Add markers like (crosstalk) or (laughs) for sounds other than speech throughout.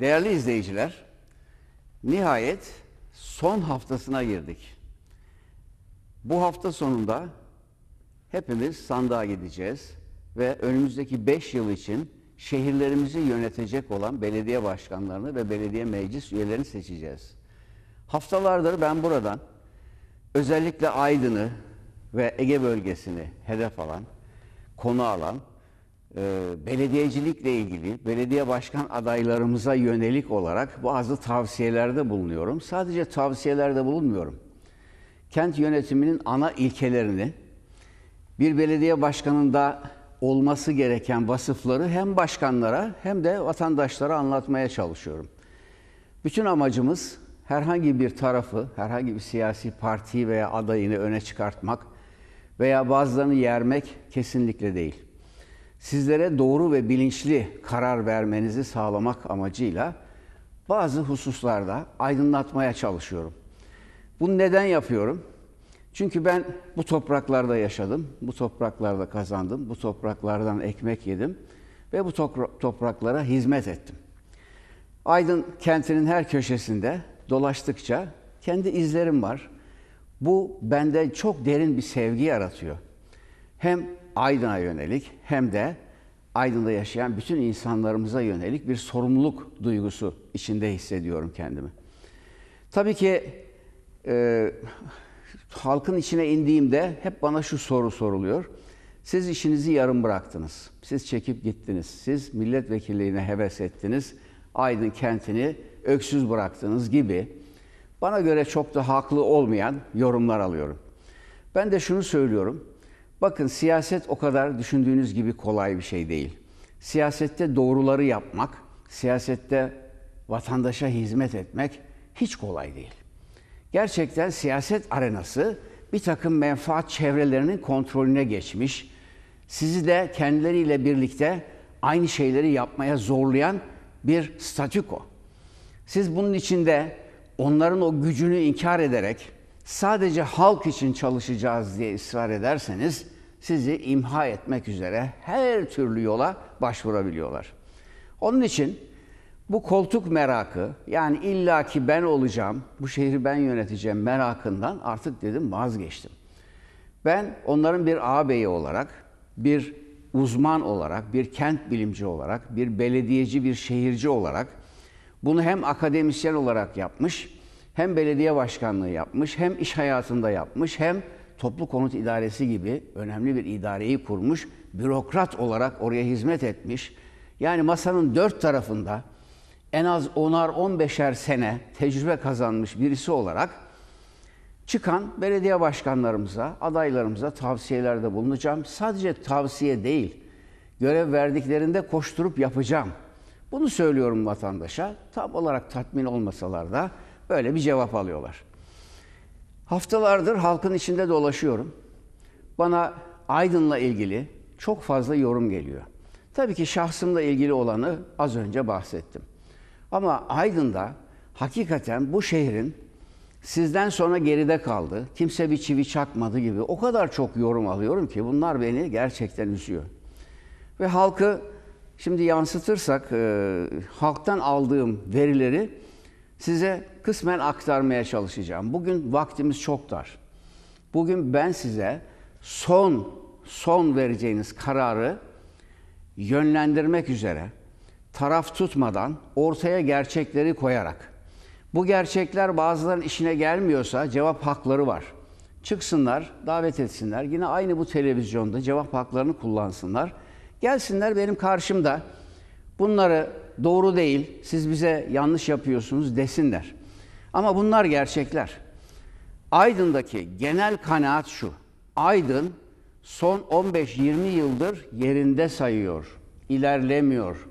Değerli izleyiciler, nihayet son haftasına girdik. Bu hafta sonunda hepimiz sandığa gideceğiz ve önümüzdeki 5 yıl için şehirlerimizi yönetecek olan belediye başkanlarını ve belediye meclis üyelerini seçeceğiz. Haftalardır ben buradan özellikle Aydın'ı ve Ege bölgesini hedef alan, konu alan ee, belediyecilikle ilgili belediye başkan adaylarımıza yönelik olarak bazı tavsiyelerde bulunuyorum. Sadece tavsiyelerde bulunmuyorum. Kent yönetiminin ana ilkelerini bir belediye başkanında olması gereken vasıfları hem başkanlara hem de vatandaşlara anlatmaya çalışıyorum. Bütün amacımız herhangi bir tarafı, herhangi bir siyasi partiyi veya adayını öne çıkartmak veya bazılarını yermek kesinlikle değil sizlere doğru ve bilinçli karar vermenizi sağlamak amacıyla bazı hususlarda aydınlatmaya çalışıyorum. Bunu neden yapıyorum? Çünkü ben bu topraklarda yaşadım, bu topraklarda kazandım, bu topraklardan ekmek yedim ve bu topraklara hizmet ettim. Aydın kentinin her köşesinde dolaştıkça kendi izlerim var. Bu bende çok derin bir sevgi yaratıyor. Hem Aydın'a yönelik hem de Aydın'da yaşayan bütün insanlarımıza yönelik bir sorumluluk duygusu içinde hissediyorum kendimi. Tabii ki e, halkın içine indiğimde hep bana şu soru soruluyor. Siz işinizi yarım bıraktınız. Siz çekip gittiniz. Siz milletvekilliğine heves ettiniz. Aydın kentini öksüz bıraktınız gibi bana göre çok da haklı olmayan yorumlar alıyorum. Ben de şunu söylüyorum. Bakın siyaset o kadar düşündüğünüz gibi kolay bir şey değil. Siyasette doğruları yapmak, siyasette vatandaşa hizmet etmek hiç kolay değil. Gerçekten siyaset arenası bir takım menfaat çevrelerinin kontrolüne geçmiş, sizi de kendileriyle birlikte aynı şeyleri yapmaya zorlayan bir statüko. Siz bunun içinde onların o gücünü inkar ederek sadece halk için çalışacağız diye ısrar ederseniz sizi imha etmek üzere her türlü yola başvurabiliyorlar. Onun için bu koltuk merakı yani illaki ben olacağım, bu şehri ben yöneteceğim merakından artık dedim vazgeçtim. Ben onların bir ağabeyi olarak, bir uzman olarak, bir kent bilimci olarak, bir belediyeci, bir şehirci olarak bunu hem akademisyen olarak yapmış, hem belediye başkanlığı yapmış, hem iş hayatında yapmış, hem toplu konut idaresi gibi önemli bir idareyi kurmuş, bürokrat olarak oraya hizmet etmiş. Yani masanın dört tarafında en az onar 15'er sene tecrübe kazanmış birisi olarak çıkan belediye başkanlarımıza, adaylarımıza tavsiyelerde bulunacağım. Sadece tavsiye değil, görev verdiklerinde koşturup yapacağım. Bunu söylüyorum vatandaşa. Tam olarak tatmin olmasalar da böyle bir cevap alıyorlar. Haftalardır halkın içinde dolaşıyorum. Bana Aydın'la ilgili çok fazla yorum geliyor. Tabii ki şahsımla ilgili olanı az önce bahsettim. Ama Aydın'da hakikaten bu şehrin sizden sonra geride kaldı. Kimse bir çivi çakmadı gibi o kadar çok yorum alıyorum ki bunlar beni gerçekten üzüyor. Ve halkı şimdi yansıtırsak e, halktan aldığım verileri size kısmen aktarmaya çalışacağım. Bugün vaktimiz çok dar. Bugün ben size son son vereceğiniz kararı yönlendirmek üzere taraf tutmadan ortaya gerçekleri koyarak bu gerçekler bazıların işine gelmiyorsa cevap hakları var. Çıksınlar, davet etsinler. Yine aynı bu televizyonda cevap haklarını kullansınlar. Gelsinler benim karşımda bunları doğru değil, siz bize yanlış yapıyorsunuz desinler. Ama bunlar gerçekler. Aydın'daki genel kanaat şu. Aydın son 15-20 yıldır yerinde sayıyor, ilerlemiyor.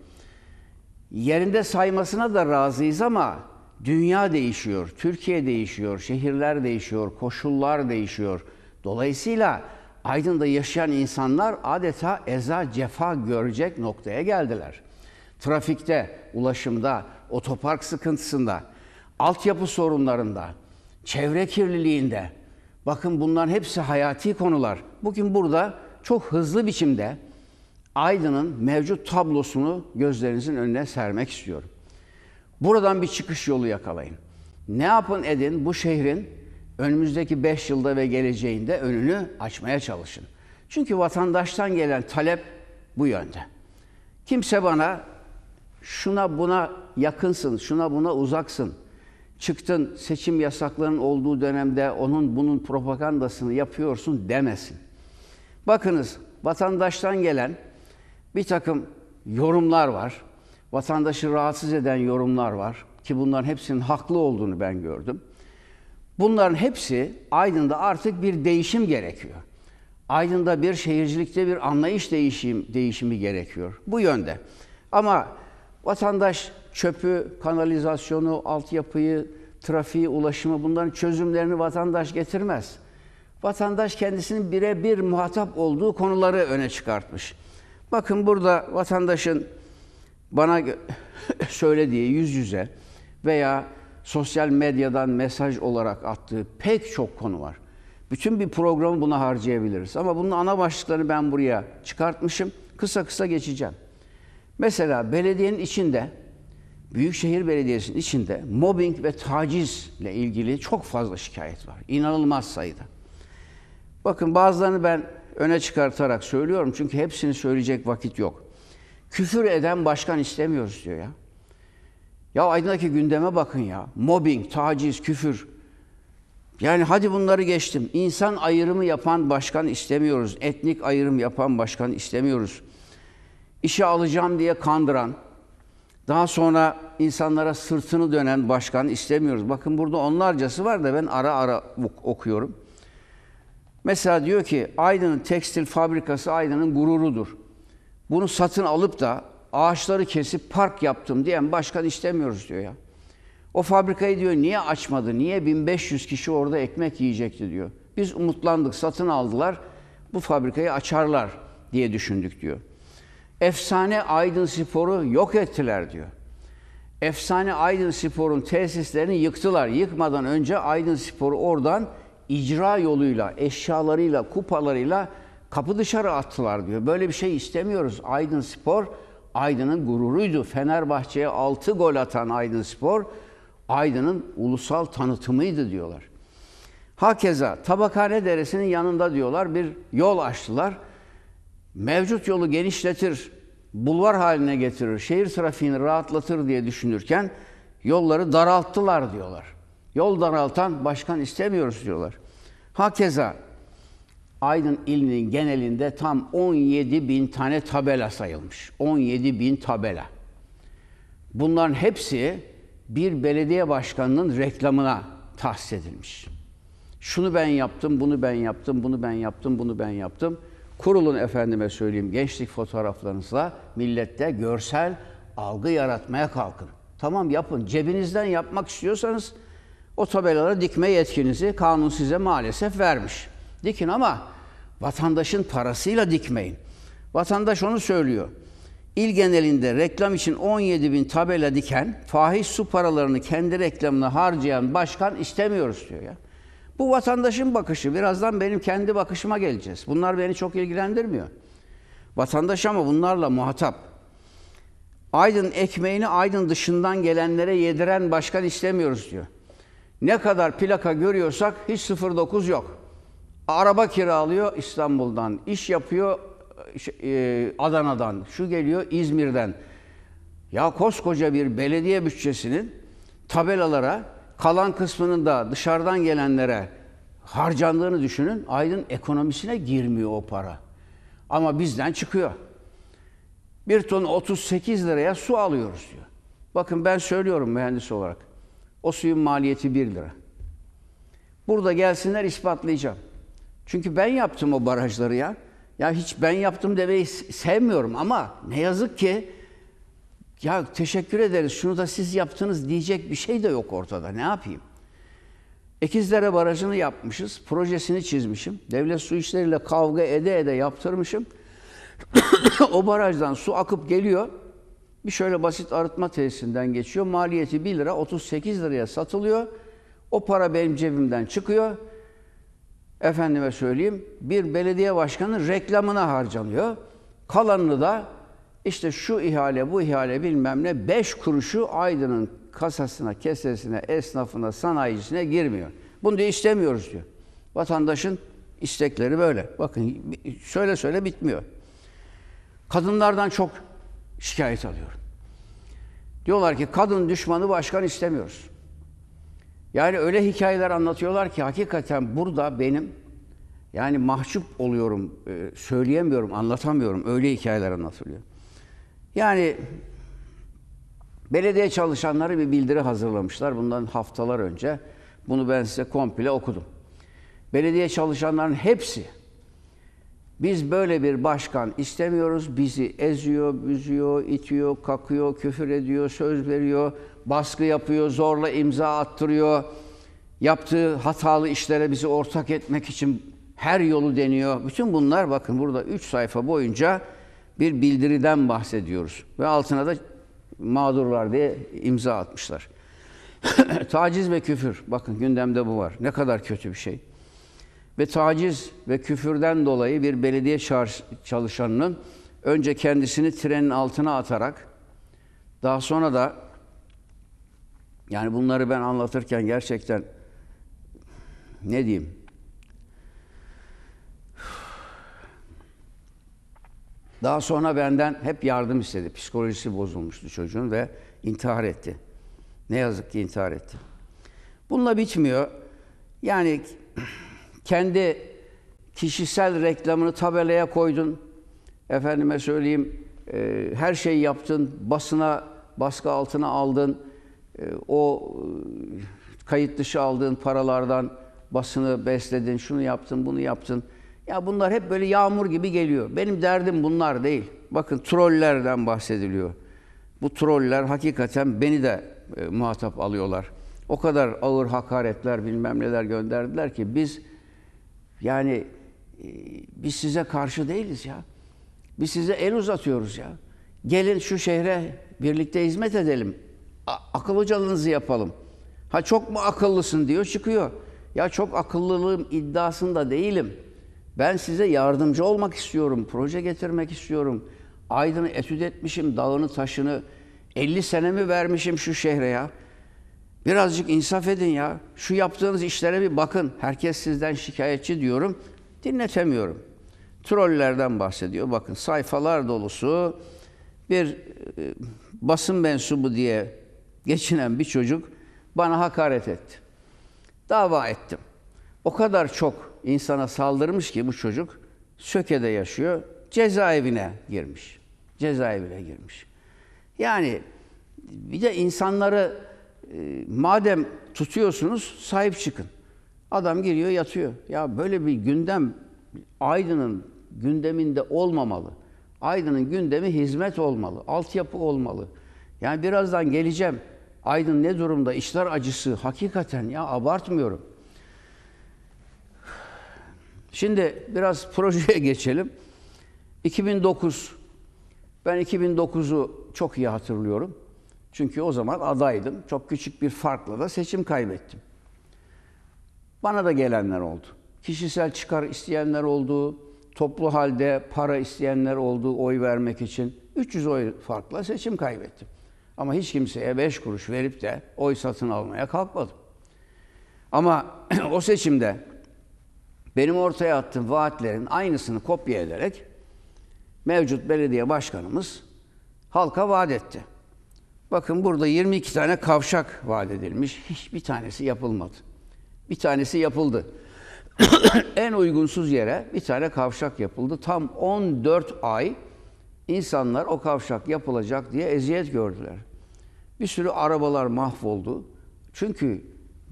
Yerinde saymasına da razıyız ama dünya değişiyor, Türkiye değişiyor, şehirler değişiyor, koşullar değişiyor. Dolayısıyla Aydın'da yaşayan insanlar adeta eza cefa görecek noktaya geldiler trafikte, ulaşımda, otopark sıkıntısında, altyapı sorunlarında, çevre kirliliğinde. Bakın bunların hepsi hayati konular. Bugün burada çok hızlı biçimde Aydın'ın mevcut tablosunu gözlerinizin önüne sermek istiyorum. Buradan bir çıkış yolu yakalayın. Ne yapın edin bu şehrin önümüzdeki 5 yılda ve geleceğinde önünü açmaya çalışın. Çünkü vatandaştan gelen talep bu yönde. Kimse bana şuna buna yakınsın, şuna buna uzaksın. Çıktın seçim yasaklarının olduğu dönemde onun bunun propagandasını yapıyorsun demesin. Bakınız vatandaştan gelen bir takım yorumlar var. Vatandaşı rahatsız eden yorumlar var ki bunların hepsinin haklı olduğunu ben gördüm. Bunların hepsi Aydın'da artık bir değişim gerekiyor. Aydın'da bir şehircilikte bir anlayış değişim, değişimi gerekiyor. Bu yönde. Ama Vatandaş çöpü, kanalizasyonu, altyapıyı, trafiği, ulaşımı bunların çözümlerini vatandaş getirmez. Vatandaş kendisinin birebir muhatap olduğu konuları öne çıkartmış. Bakın burada vatandaşın bana (laughs) söylediği yüz yüze veya sosyal medyadan mesaj olarak attığı pek çok konu var. Bütün bir programı buna harcayabiliriz. Ama bunun ana başlıklarını ben buraya çıkartmışım. Kısa kısa geçeceğim. Mesela belediyenin içinde, Büyükşehir Belediyesi'nin içinde mobbing ve tacizle ilgili çok fazla şikayet var. İnanılmaz sayıda. Bakın bazılarını ben öne çıkartarak söylüyorum çünkü hepsini söyleyecek vakit yok. Küfür eden başkan istemiyoruz diyor ya. Ya Aydın'daki gündeme bakın ya. Mobbing, taciz, küfür. Yani hadi bunları geçtim. İnsan ayrımı yapan başkan istemiyoruz. Etnik ayrım yapan başkan istemiyoruz işe alacağım diye kandıran, daha sonra insanlara sırtını dönen başkan istemiyoruz. Bakın burada onlarcası var da ben ara ara okuyorum. Mesela diyor ki Aydın'ın tekstil fabrikası Aydın'ın gururudur. Bunu satın alıp da ağaçları kesip park yaptım diyen başkan istemiyoruz diyor ya. O fabrikayı diyor niye açmadı? Niye 1500 kişi orada ekmek yiyecekti diyor. Biz umutlandık, satın aldılar. Bu fabrikayı açarlar diye düşündük diyor. Efsane Aydın Spor'u yok ettiler diyor. Efsane Aydın Spor'un tesislerini yıktılar. Yıkmadan önce Aydın Spor'u oradan icra yoluyla, eşyalarıyla, kupalarıyla kapı dışarı attılar diyor. Böyle bir şey istemiyoruz. Aydın Spor Aydın'ın gururuydu. Fenerbahçe'ye 6 gol atan Aydın Spor Aydın'ın ulusal tanıtımıydı diyorlar. Hakeza Tabakhane Deresi'nin yanında diyorlar bir yol açtılar mevcut yolu genişletir, bulvar haline getirir, şehir trafiğini rahatlatır diye düşünürken yolları daralttılar diyorlar. Yol daraltan başkan istemiyoruz diyorlar. Hakeza Aydın ilinin genelinde tam 17 bin tane tabela sayılmış. 17 bin tabela. Bunların hepsi bir belediye başkanının reklamına tahsis edilmiş. Şunu ben yaptım, bunu ben yaptım, bunu ben yaptım, bunu ben yaptım kurulun efendime söyleyeyim gençlik fotoğraflarınızla millette görsel algı yaratmaya kalkın. Tamam yapın. Cebinizden yapmak istiyorsanız o tabelalara dikme yetkinizi kanun size maalesef vermiş. Dikin ama vatandaşın parasıyla dikmeyin. Vatandaş onu söylüyor. İl genelinde reklam için 17 bin tabela diken, fahiş su paralarını kendi reklamına harcayan başkan istemiyoruz diyor ya. Bu vatandaşın bakışı. Birazdan benim kendi bakışıma geleceğiz. Bunlar beni çok ilgilendirmiyor. Vatandaş ama bunlarla muhatap. Aydın ekmeğini Aydın dışından gelenlere yediren başkan istemiyoruz diyor. Ne kadar plaka görüyorsak hiç 09 yok. Araba kiralıyor İstanbul'dan, iş yapıyor şey, e, Adana'dan, şu geliyor İzmir'den. Ya koskoca bir belediye bütçesinin tabelalara kalan kısmının da dışarıdan gelenlere harcandığını düşünün. Aydın ekonomisine girmiyor o para. Ama bizden çıkıyor. Bir ton 38 liraya su alıyoruz diyor. Bakın ben söylüyorum mühendis olarak. O suyun maliyeti 1 lira. Burada gelsinler ispatlayacağım. Çünkü ben yaptım o barajları ya. Ya hiç ben yaptım demeyi sevmiyorum ama ne yazık ki ya teşekkür ederiz şunu da siz yaptınız diyecek bir şey de yok ortada. Ne yapayım? Ekizlere Barajı'nı yapmışız. Projesini çizmişim. Devlet su işleriyle kavga ede ede yaptırmışım. (coughs) o barajdan su akıp geliyor. Bir şöyle basit arıtma tesisinden geçiyor. Maliyeti 1 lira 38 liraya satılıyor. O para benim cebimden çıkıyor. Efendime söyleyeyim bir belediye başkanı reklamına harcanıyor. Kalanını da işte şu ihale, bu ihale bilmem ne, beş kuruşu Aydın'ın kasasına, kesesine, esnafına, sanayicisine girmiyor. Bunu da istemiyoruz diyor. Vatandaşın istekleri böyle. Bakın söyle söyle bitmiyor. Kadınlardan çok şikayet alıyorum. Diyorlar ki kadın düşmanı başkan istemiyoruz. Yani öyle hikayeler anlatıyorlar ki hakikaten burada benim yani mahcup oluyorum, e, söyleyemiyorum, anlatamıyorum. Öyle hikayeler anlatılıyor. Yani belediye çalışanları bir bildiri hazırlamışlar bundan haftalar önce. Bunu ben size komple okudum. Belediye çalışanların hepsi biz böyle bir başkan istemiyoruz. Bizi eziyor, büzüyor, itiyor, kakıyor, küfür ediyor, söz veriyor, baskı yapıyor, zorla imza attırıyor. Yaptığı hatalı işlere bizi ortak etmek için her yolu deniyor. Bütün bunlar bakın burada üç sayfa boyunca bir bildiriden bahsediyoruz. Ve altına da mağdurlar diye imza atmışlar. (clears throat) taciz ve küfür. Bakın gündemde bu var. Ne kadar kötü bir şey. Ve taciz ve küfürden dolayı bir belediye çalışanının önce kendisini trenin altına atarak daha sonra da yani bunları ben anlatırken gerçekten ne diyeyim? Daha sonra benden hep yardım istedi. Psikolojisi bozulmuştu çocuğun ve intihar etti. Ne yazık ki intihar etti. Bununla bitmiyor. Yani kendi kişisel reklamını tabelaya koydun. Efendime söyleyeyim e, her şeyi yaptın. Basına baskı altına aldın. E, o e, kayıt dışı aldığın paralardan basını besledin. Şunu yaptın, bunu yaptın. Ya bunlar hep böyle yağmur gibi geliyor. Benim derdim bunlar değil. Bakın trollerden bahsediliyor. Bu troller hakikaten beni de e, muhatap alıyorlar. O kadar ağır hakaretler bilmem neler gönderdiler ki biz yani e, biz size karşı değiliz ya. Biz size el uzatıyoruz ya. Gelin şu şehre birlikte hizmet edelim. A- akıl hocalığınızı yapalım. Ha çok mu akıllısın diyor çıkıyor. Ya çok akıllılığım iddiasında değilim. Ben size yardımcı olmak istiyorum, proje getirmek istiyorum. Aydın'ı etüt etmişim, dağını, taşını. 50 senemi vermişim şu şehre ya. Birazcık insaf edin ya. Şu yaptığınız işlere bir bakın. Herkes sizden şikayetçi diyorum. Dinletemiyorum. Trollerden bahsediyor. Bakın sayfalar dolusu bir e, basın mensubu diye geçinen bir çocuk bana hakaret etti. Dava ettim. O kadar çok insana saldırmış ki bu çocuk Söke'de yaşıyor. Cezaevine girmiş. Cezaevine girmiş. Yani bir de insanları e, madem tutuyorsunuz sahip çıkın. Adam giriyor yatıyor. Ya böyle bir gündem Aydın'ın gündeminde olmamalı. Aydın'ın gündemi hizmet olmalı, altyapı olmalı. Yani birazdan geleceğim. Aydın ne durumda? İşler acısı hakikaten ya abartmıyorum. Şimdi biraz projeye (laughs) geçelim. 2009 ben 2009'u çok iyi hatırlıyorum. Çünkü o zaman adaydım. Çok küçük bir farkla da seçim kaybettim. Bana da gelenler oldu. Kişisel çıkar isteyenler oldu. Toplu halde para isteyenler oldu oy vermek için. 300 oy farkla seçim kaybettim. Ama hiç kimseye 5 kuruş verip de oy satın almaya kalkmadım. Ama (clears throat) o seçimde benim ortaya attığım vaatlerin aynısını kopya ederek mevcut belediye başkanımız halka vaat etti. Bakın burada 22 tane kavşak vaat edilmiş. Hiçbir tanesi yapılmadı. Bir tanesi yapıldı. (coughs) en uygunsuz yere bir tane kavşak yapıldı. Tam 14 ay insanlar o kavşak yapılacak diye eziyet gördüler. Bir sürü arabalar mahvoldu. Çünkü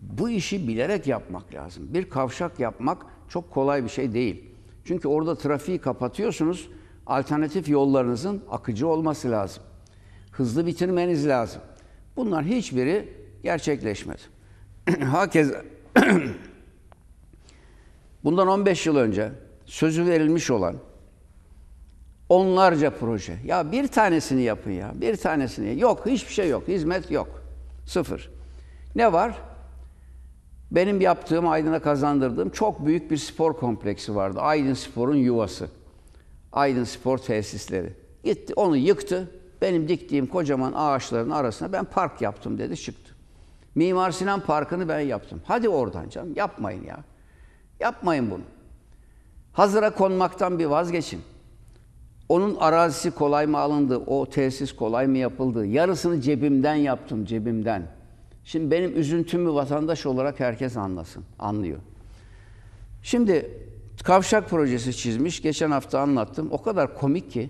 bu işi bilerek yapmak lazım. Bir kavşak yapmak çok kolay bir şey değil. Çünkü orada trafiği kapatıyorsunuz. Alternatif yollarınızın akıcı olması lazım. Hızlı bitirmeniz lazım. Bunlar hiçbiri gerçekleşmedi. (clears throat) Hakez (clears throat) bundan 15 yıl önce sözü verilmiş olan onlarca proje. Ya bir tanesini yapın ya. Bir tanesini. Yok, hiçbir şey yok. Hizmet yok. Sıfır. Ne var? Benim yaptığım, Aydın'a kazandırdığım çok büyük bir spor kompleksi vardı. Aydın Spor'un yuvası. Aydın Spor tesisleri. Gitti, onu yıktı. Benim diktiğim kocaman ağaçların arasına ben park yaptım dedi, çıktı. Mimar Sinan Parkı'nı ben yaptım. Hadi oradan canım, yapmayın ya. Yapmayın bunu. Hazıra konmaktan bir vazgeçin. Onun arazisi kolay mı alındı? O tesis kolay mı yapıldı? Yarısını cebimden yaptım, cebimden. Şimdi benim üzüntümü vatandaş olarak herkes anlasın, anlıyor. Şimdi kavşak projesi çizmiş. Geçen hafta anlattım. O kadar komik ki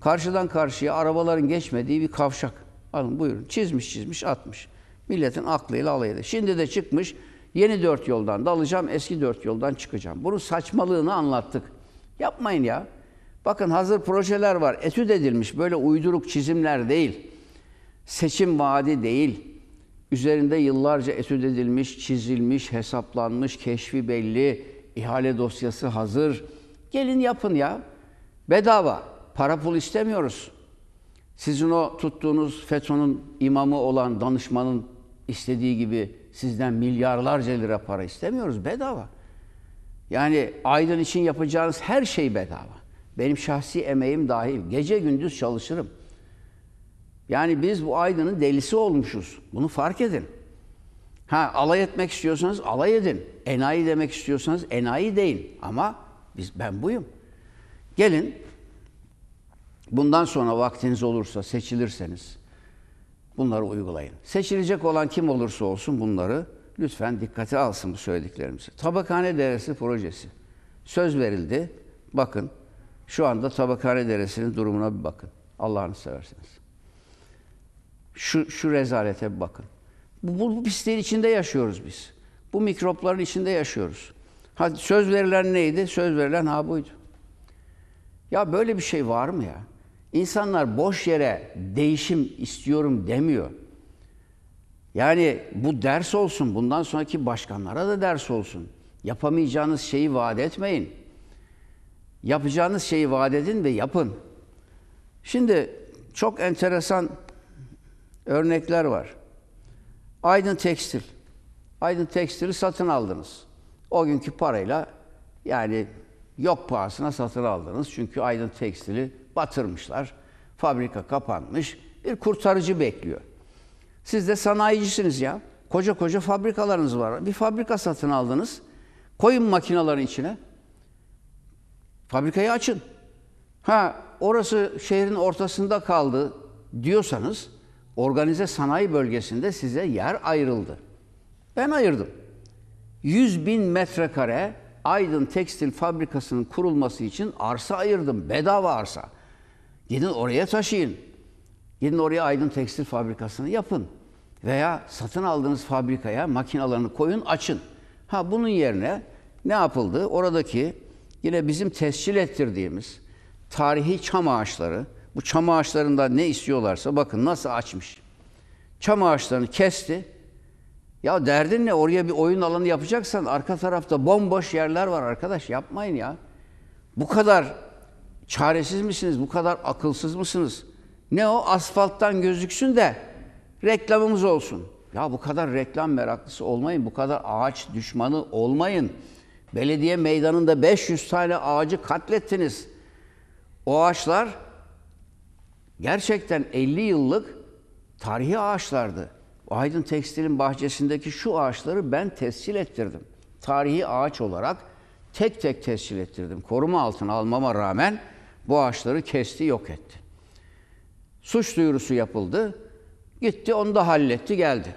karşıdan karşıya arabaların geçmediği bir kavşak. Alın buyurun. Çizmiş çizmiş atmış. Milletin aklıyla alay ediyor. Şimdi de çıkmış yeni dört yoldan dalacağım, eski dört yoldan çıkacağım. Bunu saçmalığını anlattık. Yapmayın ya. Bakın hazır projeler var. Etüt edilmiş böyle uyduruk çizimler değil. Seçim vaadi değil üzerinde yıllarca etüt edilmiş, çizilmiş, hesaplanmış, keşfi belli, ihale dosyası hazır. Gelin yapın ya. Bedava. Para pul istemiyoruz. Sizin o tuttuğunuz FETÖ'nün imamı olan danışmanın istediği gibi sizden milyarlarca lira para istemiyoruz. Bedava. Yani Aydın için yapacağınız her şey bedava. Benim şahsi emeğim dahil. Gece gündüz çalışırım. Yani biz bu aydının delisi olmuşuz. Bunu fark edin. Ha alay etmek istiyorsanız alay edin. Enayi demek istiyorsanız enayi deyin. Ama biz ben buyum. Gelin bundan sonra vaktiniz olursa seçilirseniz bunları uygulayın. Seçilecek olan kim olursa olsun bunları lütfen dikkate alsın bu söylediklerimizi. Tabakhane Deresi projesi. Söz verildi. Bakın şu anda Tabakhane Deresi'nin durumuna bir bakın. Allah'ını seversiniz. Şu, şu rezalete bir bakın. Bu, bu, pisliğin içinde yaşıyoruz biz. Bu mikropların içinde yaşıyoruz. Hadi söz verilen neydi? Söz verilen ha buydu. Ya böyle bir şey var mı ya? İnsanlar boş yere değişim istiyorum demiyor. Yani bu ders olsun. Bundan sonraki başkanlara da ders olsun. Yapamayacağınız şeyi vaat etmeyin. Yapacağınız şeyi vaat edin ve yapın. Şimdi çok enteresan örnekler var. Aydın Tekstil. Aydın Tekstil'i satın aldınız. O günkü parayla yani yok pahasına satın aldınız. Çünkü Aydın Tekstil'i batırmışlar. Fabrika kapanmış. Bir kurtarıcı bekliyor. Siz de sanayicisiniz ya. Koca koca fabrikalarınız var. Bir fabrika satın aldınız. Koyun makinaların içine. Fabrikayı açın. Ha orası şehrin ortasında kaldı diyorsanız organize sanayi bölgesinde size yer ayrıldı. Ben ayırdım. 100 bin metrekare Aydın Tekstil Fabrikası'nın kurulması için arsa ayırdım. Bedava arsa. Gidin oraya taşıyın. Gidin oraya Aydın Tekstil Fabrikası'nı yapın. Veya satın aldığınız fabrikaya makinalarını koyun, açın. Ha bunun yerine ne yapıldı? Oradaki yine bizim tescil ettirdiğimiz tarihi çam ağaçları, bu çam ağaçlarından ne istiyorlarsa bakın nasıl açmış. Çam ağaçlarını kesti. Ya derdin ne oraya bir oyun alanı yapacaksan arka tarafta bomboş yerler var arkadaş yapmayın ya. Bu kadar çaresiz misiniz? Bu kadar akılsız mısınız? Ne o asfalttan gözüksün de reklamımız olsun. Ya bu kadar reklam meraklısı olmayın. Bu kadar ağaç düşmanı olmayın. Belediye meydanında 500 tane ağacı katlettiniz. O ağaçlar gerçekten 50 yıllık tarihi ağaçlardı. O Aydın Tekstil'in bahçesindeki şu ağaçları ben tescil ettirdim. Tarihi ağaç olarak tek tek tescil ettirdim. Koruma altına almama rağmen bu ağaçları kesti, yok etti. Suç duyurusu yapıldı. Gitti onu da halletti geldi.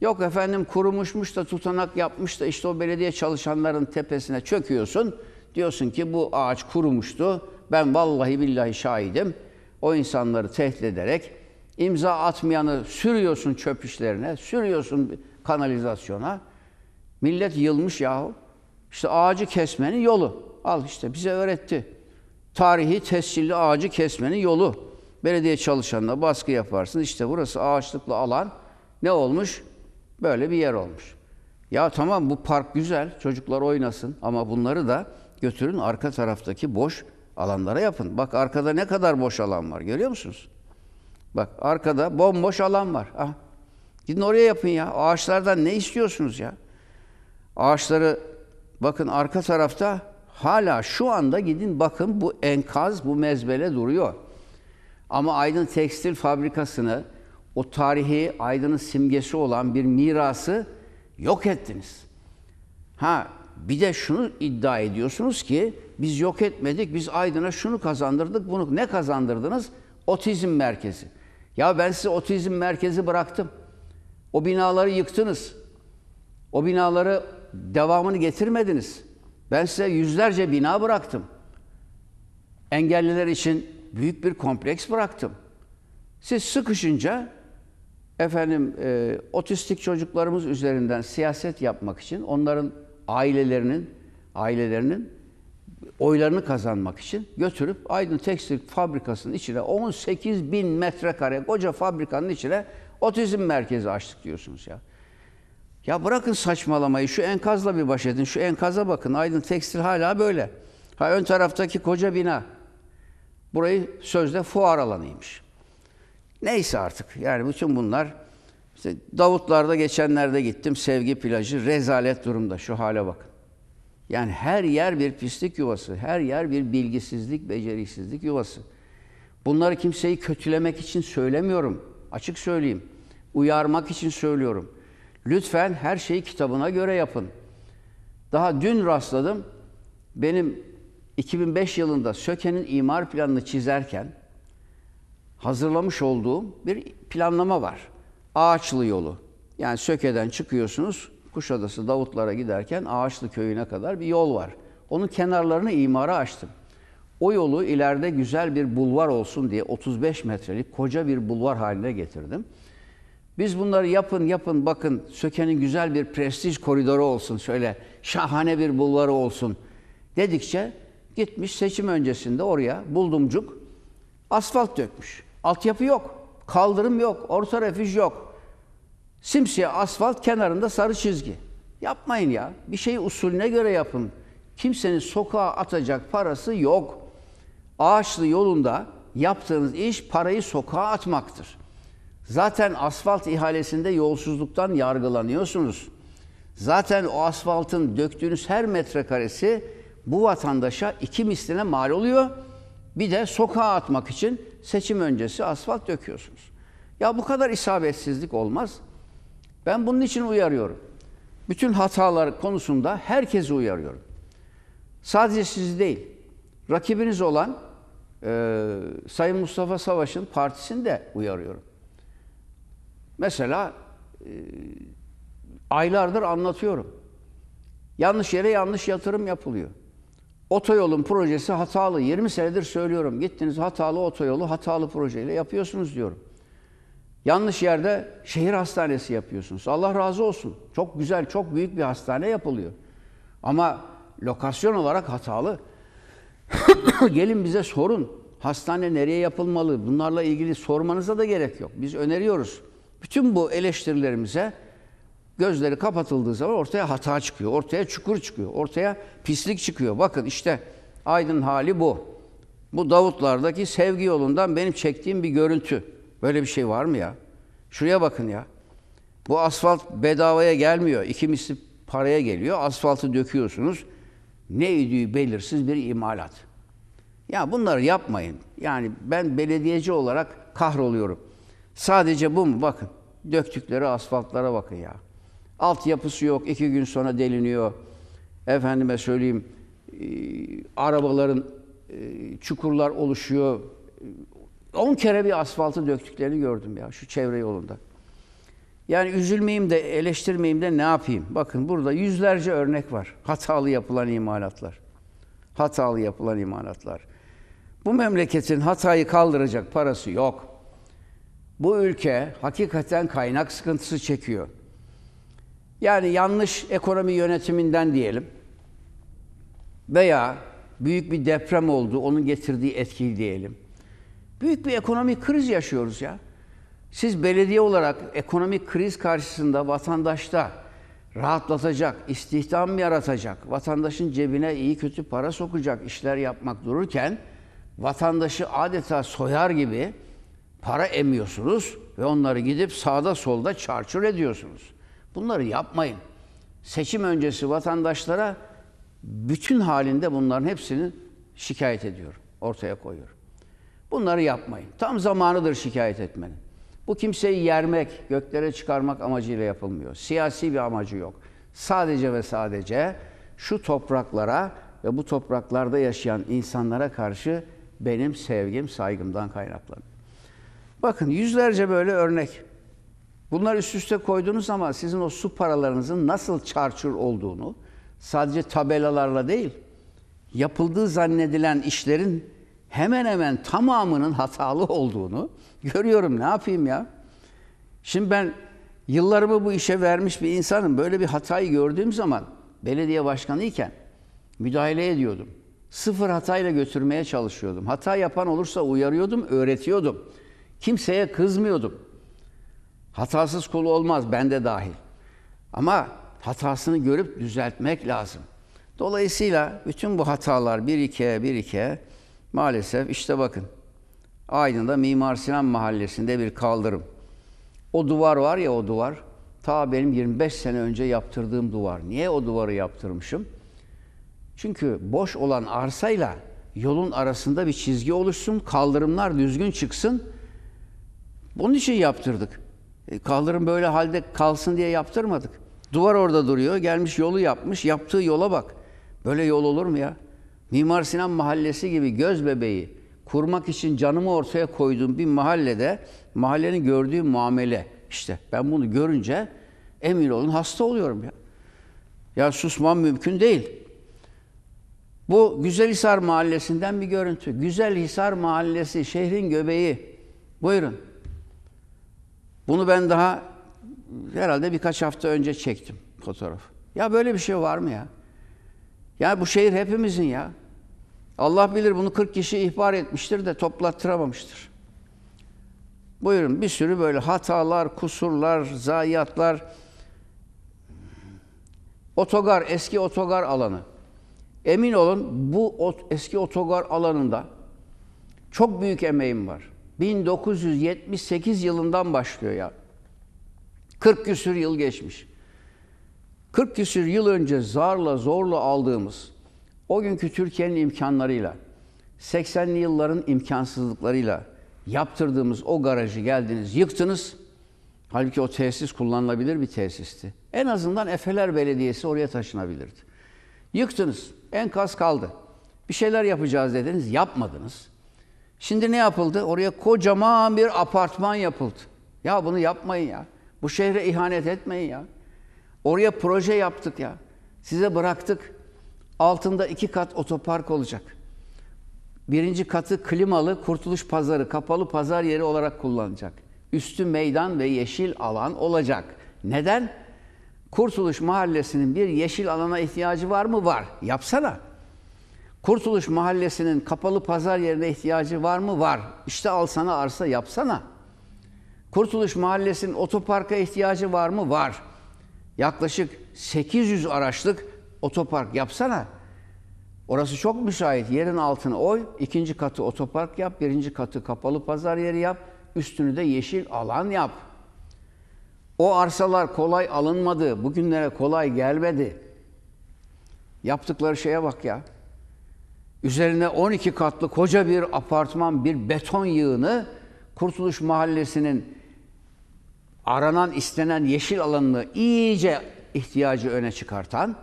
Yok efendim kurumuşmuş da tutanak yapmış da işte o belediye çalışanların tepesine çöküyorsun. Diyorsun ki bu ağaç kurumuştu. Ben vallahi billahi şahidim o insanları tehdit ederek imza atmayanı sürüyorsun çöp işlerine, sürüyorsun kanalizasyona. Millet yılmış yahu. İşte ağacı kesmenin yolu. Al işte bize öğretti. Tarihi tescilli ağacı kesmenin yolu. Belediye çalışanına baskı yaparsın. İşte burası ağaçlıklı alan. Ne olmuş? Böyle bir yer olmuş. Ya tamam bu park güzel, çocuklar oynasın ama bunları da götürün arka taraftaki boş alanlara yapın. Bak arkada ne kadar boş alan var görüyor musunuz? Bak arkada bomboş alan var. Ha, ah, gidin oraya yapın ya. Ağaçlardan ne istiyorsunuz ya? Ağaçları bakın arka tarafta hala şu anda gidin bakın bu enkaz, bu mezbele duruyor. Ama Aydın Tekstil Fabrikası'nı, o tarihi Aydın'ın simgesi olan bir mirası yok ettiniz. Ha bir de şunu iddia ediyorsunuz ki biz yok etmedik, biz Aydın'a şunu kazandırdık, bunu ne kazandırdınız? Otizm merkezi. Ya ben size otizm merkezi bıraktım. O binaları yıktınız. O binaları devamını getirmediniz. Ben size yüzlerce bina bıraktım. Engelliler için büyük bir kompleks bıraktım. Siz sıkışınca efendim e, otistik çocuklarımız üzerinden siyaset yapmak için onların ailelerinin ailelerinin oylarını kazanmak için götürüp Aydın Tekstil Fabrikası'nın içine 18 bin metrekare koca fabrikanın içine otizm merkezi açtık diyorsunuz ya. Ya bırakın saçmalamayı şu enkazla bir baş edin. Şu enkaza bakın. Aydın Tekstil hala böyle. Ha ön taraftaki koca bina. Burayı sözde fuar alanıymış. Neyse artık. Yani bütün bunlar işte Davutlar'da geçenlerde gittim. Sevgi plajı rezalet durumda. Şu hale bakın. Yani her yer bir pislik yuvası. Her yer bir bilgisizlik, beceriksizlik yuvası. Bunları kimseyi kötülemek için söylemiyorum. Açık söyleyeyim. Uyarmak için söylüyorum. Lütfen her şeyi kitabına göre yapın. Daha dün rastladım. Benim 2005 yılında Söke'nin imar planını çizerken hazırlamış olduğum bir planlama var. Ağaçlı yolu. Yani Söke'den çıkıyorsunuz, Kuşadası Davutlara giderken Ağaçlı köyüne kadar bir yol var. Onun kenarlarını imara açtım. O yolu ileride güzel bir bulvar olsun diye 35 metrelik koca bir bulvar haline getirdim. Biz bunları yapın yapın bakın Söke'nin güzel bir prestij koridoru olsun şöyle şahane bir bulvarı olsun dedikçe gitmiş seçim öncesinde oraya buldumcuk asfalt dökmüş. Altyapı yok. Kaldırım yok, orta refüj yok. Simsiyah asfalt kenarında sarı çizgi. Yapmayın ya. Bir şeyi usulüne göre yapın. Kimsenin sokağa atacak parası yok. Ağaçlı yolunda yaptığınız iş parayı sokağa atmaktır. Zaten asfalt ihalesinde yolsuzluktan yargılanıyorsunuz. Zaten o asfaltın döktüğünüz her metrekaresi bu vatandaşa iki misline mal oluyor. Bir de sokağa atmak için seçim öncesi asfalt döküyorsunuz. Ya bu kadar isabetsizlik olmaz. Ben bunun için uyarıyorum. Bütün hatalar konusunda herkesi uyarıyorum. Sadece sizi değil, rakibiniz olan e, Sayın Mustafa Savaş'ın partisini de uyarıyorum. Mesela e, aylardır anlatıyorum. Yanlış yere yanlış yatırım yapılıyor. Otoyolun projesi hatalı. 20 senedir söylüyorum. Gittiniz hatalı otoyolu, hatalı projeyle yapıyorsunuz diyorum. Yanlış yerde şehir hastanesi yapıyorsunuz. Allah razı olsun. Çok güzel, çok büyük bir hastane yapılıyor. Ama lokasyon olarak hatalı. (coughs) Gelin bize sorun. Hastane nereye yapılmalı? Bunlarla ilgili sormanıza da gerek yok. Biz öneriyoruz. Bütün bu eleştirilerimize gözleri kapatıldığı zaman ortaya hata çıkıyor, ortaya çukur çıkıyor, ortaya pislik çıkıyor. Bakın işte Aydın hali bu. Bu Davutlardaki sevgi yolundan benim çektiğim bir görüntü. Böyle bir şey var mı ya? Şuraya bakın ya. Bu asfalt bedavaya gelmiyor. İki misli paraya geliyor. Asfaltı döküyorsunuz. Ne idüğü belirsiz bir imalat. Ya bunları yapmayın. Yani ben belediyeci olarak kahroluyorum. Sadece bu mu? Bakın. Döktükleri asfaltlara bakın ya. Altyapısı yok. iki gün sonra deliniyor. Efendime söyleyeyim e, arabaların e, çukurlar oluşuyor. 10 kere bir asfaltı döktüklerini gördüm ya şu çevre yolunda. Yani üzülmeyeyim de eleştirmeyeyim de ne yapayım? Bakın burada yüzlerce örnek var. Hatalı yapılan imalatlar. Hatalı yapılan imalatlar. Bu memleketin hatayı kaldıracak parası yok. Bu ülke hakikaten kaynak sıkıntısı çekiyor. Yani yanlış ekonomi yönetiminden diyelim veya büyük bir deprem oldu, onun getirdiği etkiyi diyelim. Büyük bir ekonomik kriz yaşıyoruz ya. Siz belediye olarak ekonomik kriz karşısında vatandaşta rahatlatacak, istihdam yaratacak, vatandaşın cebine iyi kötü para sokacak işler yapmak dururken vatandaşı adeta soyar gibi para emiyorsunuz ve onları gidip sağda solda çarçur ediyorsunuz. Bunları yapmayın. Seçim öncesi vatandaşlara bütün halinde bunların hepsini şikayet ediyorum, ortaya koyuyorum. Bunları yapmayın. Tam zamanıdır şikayet etmenin. Bu kimseyi yermek, göklere çıkarmak amacıyla yapılmıyor. Siyasi bir amacı yok. Sadece ve sadece şu topraklara ve bu topraklarda yaşayan insanlara karşı benim sevgim, saygımdan kaynaklanıyor. Bakın yüzlerce böyle örnek Bunlar üst üste koyduğunuz zaman sizin o su paralarınızın nasıl çarçur olduğunu sadece tabelalarla değil, yapıldığı zannedilen işlerin hemen hemen tamamının hatalı olduğunu görüyorum. Ne yapayım ya? Şimdi ben yıllarımı bu işe vermiş bir insanım. Böyle bir hatayı gördüğüm zaman belediye başkanıyken müdahale ediyordum. Sıfır hatayla götürmeye çalışıyordum. Hata yapan olursa uyarıyordum, öğretiyordum. Kimseye kızmıyordum. Hatasız kul olmaz, bende dahil. Ama hatasını görüp düzeltmek lazım. Dolayısıyla bütün bu hatalar bir iki bir iki maalesef işte bakın. Aydın'da Mimar Sinan Mahallesi'nde bir kaldırım. O duvar var ya o duvar. Ta benim 25 sene önce yaptırdığım duvar. Niye o duvarı yaptırmışım? Çünkü boş olan arsayla yolun arasında bir çizgi oluşsun, kaldırımlar düzgün çıksın. Bunun için yaptırdık. E, kaldırım böyle halde kalsın diye yaptırmadık. Duvar orada duruyor. Gelmiş yolu yapmış. Yaptığı yola bak. Böyle yol olur mu ya? Mimar Sinan Mahallesi gibi göz bebeği kurmak için canımı ortaya koyduğum bir mahallede mahallenin gördüğü muamele işte. Ben bunu görünce emin olun hasta oluyorum ya. Ya susmam mümkün değil. Bu Güzelhisar Mahallesi'nden bir görüntü. Güzelhisar Mahallesi şehrin göbeği. Buyurun. Bunu ben daha herhalde birkaç hafta önce çektim fotoğraf. Ya böyle bir şey var mı ya? Ya bu şehir hepimizin ya. Allah bilir bunu 40 kişi ihbar etmiştir de toplattıramamıştır. Buyurun bir sürü böyle hatalar, kusurlar, zayiatlar. Otogar, eski otogar alanı. Emin olun bu eski otogar alanında çok büyük emeğim var. 1978 yılından başlıyor ya. 40 küsür yıl geçmiş. 40 küsür yıl önce zarla zorla aldığımız o günkü Türkiye'nin imkanlarıyla 80'li yılların imkansızlıklarıyla yaptırdığımız o garajı geldiniz, yıktınız. Halbuki o tesis kullanılabilir bir tesisti. En azından Efeler Belediyesi oraya taşınabilirdi. Yıktınız, enkaz kaldı. Bir şeyler yapacağız dediniz, yapmadınız. Şimdi ne yapıldı? Oraya kocaman bir apartman yapıldı. Ya bunu yapmayın ya. Bu şehre ihanet etmeyin ya. Oraya proje yaptık ya. Size bıraktık. Altında iki kat otopark olacak. Birinci katı klimalı kurtuluş pazarı, kapalı pazar yeri olarak kullanacak. Üstü meydan ve yeşil alan olacak. Neden? Kurtuluş Mahallesi'nin bir yeşil alana ihtiyacı var mı? Var. Yapsana. Kurtuluş Mahallesi'nin kapalı pazar yerine ihtiyacı var mı? Var. İşte alsana arsa yapsana. Kurtuluş Mahallesi'nin otoparka ihtiyacı var mı? Var. Yaklaşık 800 araçlık otopark yapsana. Orası çok müsait. Yerin altını oy, ikinci katı otopark yap, birinci katı kapalı pazar yeri yap, üstünü de yeşil alan yap. O arsalar kolay alınmadı, bugünlere kolay gelmedi. Yaptıkları şeye bak ya üzerine 12 katlı koca bir apartman, bir beton yığını Kurtuluş Mahallesi'nin aranan, istenen yeşil alanını iyice ihtiyacı öne çıkartan,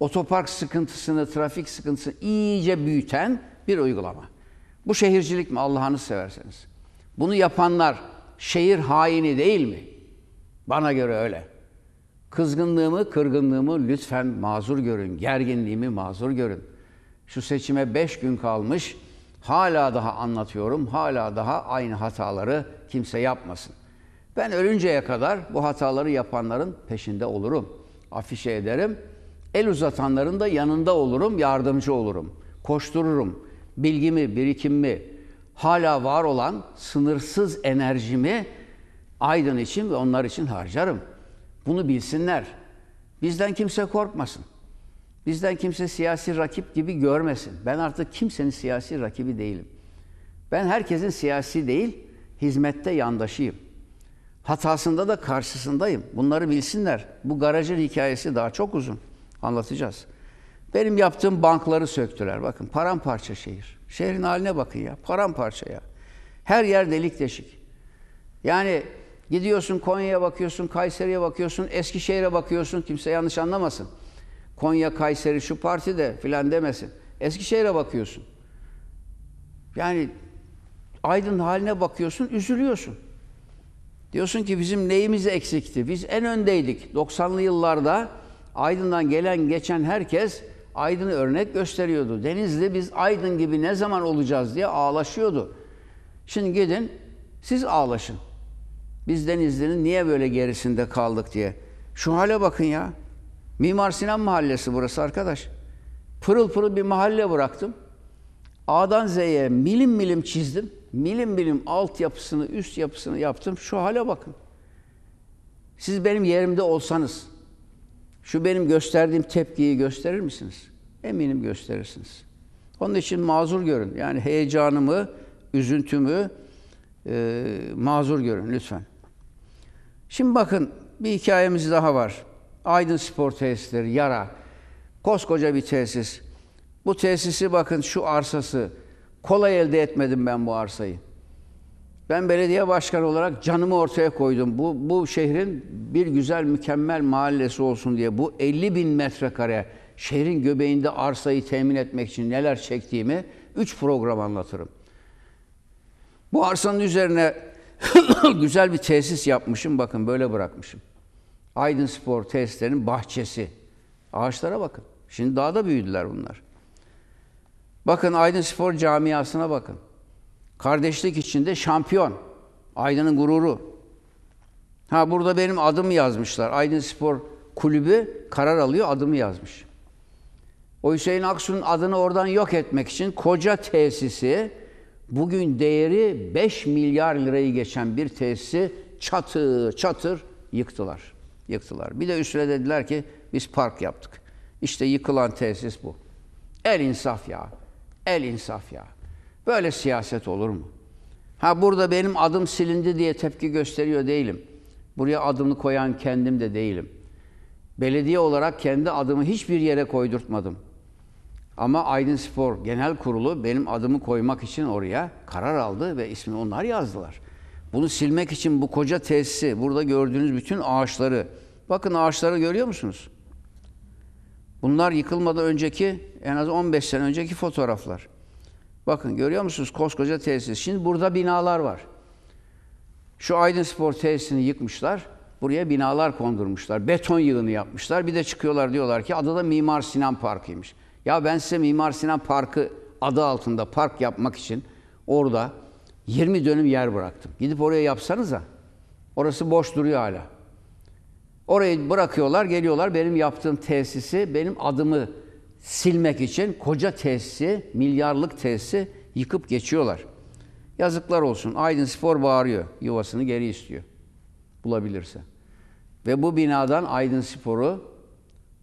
otopark sıkıntısını, trafik sıkıntısını iyice büyüten bir uygulama. Bu şehircilik mi Allah'ını severseniz? Bunu yapanlar şehir haini değil mi? Bana göre öyle. Kızgınlığımı, kırgınlığımı lütfen mazur görün. Gerginliğimi mazur görün şu seçime beş gün kalmış hala daha anlatıyorum, hala daha aynı hataları kimse yapmasın. Ben ölünceye kadar bu hataları yapanların peşinde olurum. Afişe ederim. El uzatanların da yanında olurum, yardımcı olurum. Koştururum. Bilgimi, birikimimi, hala var olan sınırsız enerjimi Aydın için ve onlar için harcarım. Bunu bilsinler. Bizden kimse korkmasın. Bizden kimse siyasi rakip gibi görmesin. Ben artık kimsenin siyasi rakibi değilim. Ben herkesin siyasi değil, hizmette yandaşıyım. Hatasında da karşısındayım. Bunları bilsinler. Bu garajın hikayesi daha çok uzun. Anlatacağız. Benim yaptığım bankları söktüler. Bakın paramparça şehir. Şehrin haline bakın ya. Paramparça ya. Her yer delik deşik. Yani gidiyorsun Konya'ya bakıyorsun, Kayseri'ye bakıyorsun, Eskişehir'e bakıyorsun. Kimse yanlış anlamasın. Konya, Kayseri şu parti de filan demesin. Eskişehir'e bakıyorsun. Yani Aydın haline bakıyorsun, üzülüyorsun. Diyorsun ki bizim neyimiz eksikti? Biz en öndeydik. 90'lı yıllarda Aydın'dan gelen geçen herkes Aydın'ı örnek gösteriyordu. Denizli biz Aydın gibi ne zaman olacağız diye ağlaşıyordu. Şimdi gidin siz ağlaşın. Biz Denizli'nin niye böyle gerisinde kaldık diye. Şu hale bakın ya. Mimar Sinan Mahallesi burası arkadaş. Pırıl pırıl bir mahalle bıraktım. A'dan Z'ye milim milim çizdim. Milim milim alt yapısını, üst yapısını yaptım. Şu hale bakın. Siz benim yerimde olsanız, şu benim gösterdiğim tepkiyi gösterir misiniz? Eminim gösterirsiniz. Onun için mazur görün. Yani heyecanımı, üzüntümü e, mazur görün lütfen. Şimdi bakın bir hikayemiz daha var. Aydın Spor Tesisleri, Yara. Koskoca bir tesis. Bu tesisi bakın şu arsası. Kolay elde etmedim ben bu arsayı. Ben belediye başkanı olarak canımı ortaya koydum. Bu, bu şehrin bir güzel, mükemmel mahallesi olsun diye bu 50 bin metrekare şehrin göbeğinde arsayı temin etmek için neler çektiğimi 3 program anlatırım. Bu arsanın üzerine (coughs) güzel bir tesis yapmışım. Bakın böyle bırakmışım. Aydın Spor tesislerinin bahçesi. Ağaçlara bakın. Şimdi daha da büyüdüler bunlar. Bakın Aydın Spor camiasına bakın. Kardeşlik içinde şampiyon. Aydın'ın gururu. Ha burada benim adımı yazmışlar. Aydın Spor kulübü karar alıyor adımı yazmış. O Hüseyin Aksu'nun adını oradan yok etmek için koca tesisi bugün değeri 5 milyar lirayı geçen bir tesisi çatır çatır yıktılar yıktılar. Bir de üstüne dediler ki biz park yaptık. İşte yıkılan tesis bu. El insaf ya. El insaf ya. Böyle siyaset olur mu? Ha burada benim adım silindi diye tepki gösteriyor değilim. Buraya adımı koyan kendim de değilim. Belediye olarak kendi adımı hiçbir yere koydurtmadım. Ama Aydın Spor Genel Kurulu benim adımı koymak için oraya karar aldı ve ismini onlar yazdılar. Bunu silmek için bu koca tesisi, burada gördüğünüz bütün ağaçları, Bakın ağaçları görüyor musunuz? Bunlar yıkılmadan önceki en az 15 sene önceki fotoğraflar. Bakın görüyor musunuz koskoca tesis. Şimdi burada binalar var. Şu Aydın Spor tesisini yıkmışlar. Buraya binalar kondurmuşlar. Beton yığını yapmışlar. Bir de çıkıyorlar diyorlar ki adada Mimar Sinan Parkı'ymış. Ya ben size Mimar Sinan Parkı adı altında park yapmak için orada 20 dönüm yer bıraktım. Gidip oraya yapsanıza. Orası boş duruyor hala. Orayı bırakıyorlar, geliyorlar benim yaptığım tesisi, benim adımı silmek için koca tesisi, milyarlık tesisi yıkıp geçiyorlar. Yazıklar olsun. Aydın Spor bağırıyor. Yuvasını geri istiyor. Bulabilirse. Ve bu binadan Aydın Spor'u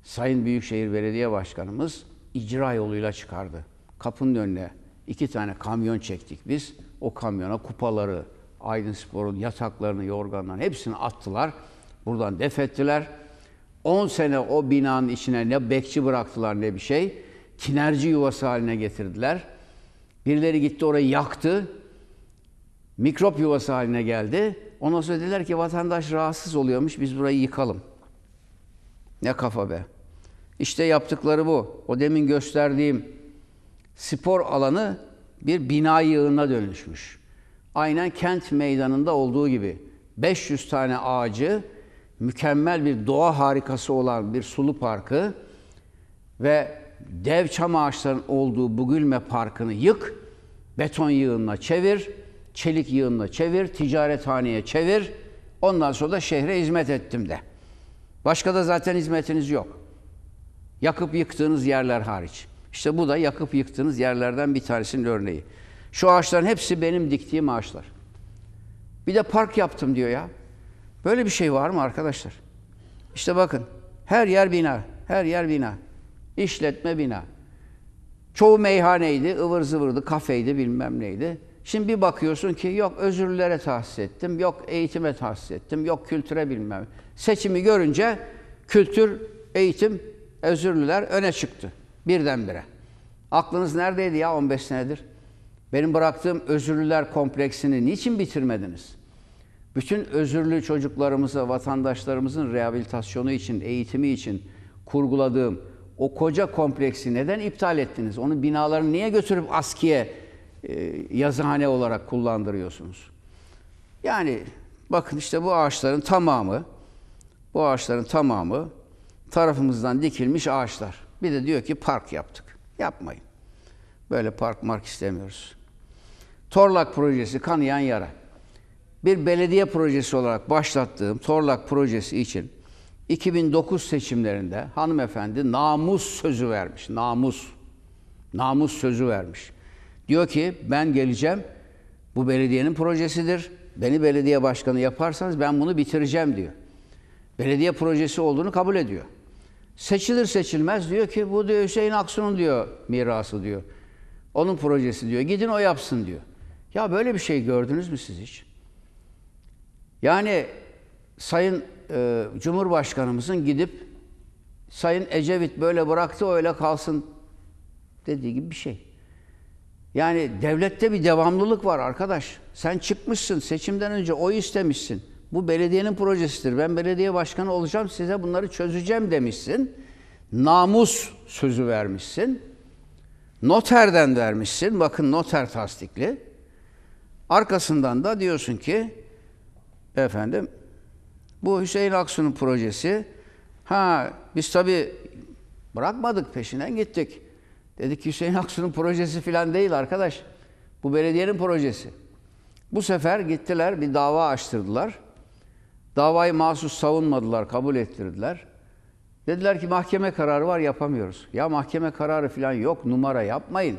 Sayın Büyükşehir Belediye Başkanımız icra yoluyla çıkardı. Kapının önüne iki tane kamyon çektik biz. O kamyona kupaları, Aydın Spor'un yataklarını, yorganlarını hepsini attılar. Buradan def ettiler. 10 sene o binanın içine ne bekçi bıraktılar ne bir şey. Tinerci yuvası haline getirdiler. Birileri gitti orayı yaktı. Mikrop yuvası haline geldi. Ona sonra ki vatandaş rahatsız oluyormuş biz burayı yıkalım. Ne kafa be. İşte yaptıkları bu. O demin gösterdiğim spor alanı bir bina yığına dönüşmüş. Aynen kent meydanında olduğu gibi. 500 tane ağacı mükemmel bir doğa harikası olan bir sulu parkı ve dev çam ağaçlarının olduğu bu gülme Parkı'nı yık, beton yığınına çevir, çelik yığınına çevir, ticarethaneye çevir, ondan sonra da şehre hizmet ettim de. Başka da zaten hizmetiniz yok. Yakıp yıktığınız yerler hariç. İşte bu da yakıp yıktığınız yerlerden bir tanesinin örneği. Şu ağaçların hepsi benim diktiğim ağaçlar. Bir de park yaptım diyor ya. Böyle bir şey var mı arkadaşlar? İşte bakın, her yer bina, her yer bina. İşletme bina. Çoğu meyhaneydi, ıvır zıvırdı, kafeydi, bilmem neydi. Şimdi bir bakıyorsun ki yok özürlere tahsis ettim, yok eğitime tahsis ettim, yok kültüre bilmem. Seçimi görünce kültür, eğitim, özürlüler öne çıktı birdenbire. Aklınız neredeydi ya 15 senedir? Benim bıraktığım özürlüler kompleksini niçin bitirmediniz? bütün özürlü çocuklarımıza, vatandaşlarımızın rehabilitasyonu için, eğitimi için kurguladığım o koca kompleksi neden iptal ettiniz? Onu binalarını niye götürüp askiye e, yazıhane olarak kullandırıyorsunuz? Yani bakın işte bu ağaçların tamamı, bu ağaçların tamamı tarafımızdan dikilmiş ağaçlar. Bir de diyor ki park yaptık. Yapmayın. Böyle park mark istemiyoruz. Torlak projesi kanayan yara bir belediye projesi olarak başlattığım Torlak projesi için 2009 seçimlerinde hanımefendi namus sözü vermiş. Namus. Namus sözü vermiş. Diyor ki ben geleceğim. Bu belediyenin projesidir. Beni belediye başkanı yaparsanız ben bunu bitireceğim diyor. Belediye projesi olduğunu kabul ediyor. Seçilir seçilmez diyor ki bu diyor Hüseyin Aksu'nun diyor mirası diyor. Onun projesi diyor. Gidin o yapsın diyor. Ya böyle bir şey gördünüz mü siz hiç? Yani Sayın e, Cumhurbaşkanımızın gidip Sayın Ecevit böyle bıraktı öyle kalsın dediği gibi bir şey. Yani devlette bir devamlılık var arkadaş. Sen çıkmışsın seçimden önce oy istemişsin. Bu belediyenin projesidir. Ben belediye başkanı olacağım size bunları çözeceğim demişsin. Namus sözü vermişsin. Noterden vermişsin. Bakın noter tasdikli. Arkasından da diyorsun ki Efendim bu Hüseyin Aksu'nun projesi. Ha biz tabi bırakmadık peşinden gittik. Dedik ki Hüseyin Aksu'nun projesi filan değil arkadaş. Bu belediyenin projesi. Bu sefer gittiler bir dava açtırdılar. Davayı mahsus savunmadılar, kabul ettirdiler. Dediler ki mahkeme kararı var yapamıyoruz. Ya mahkeme kararı filan yok numara yapmayın.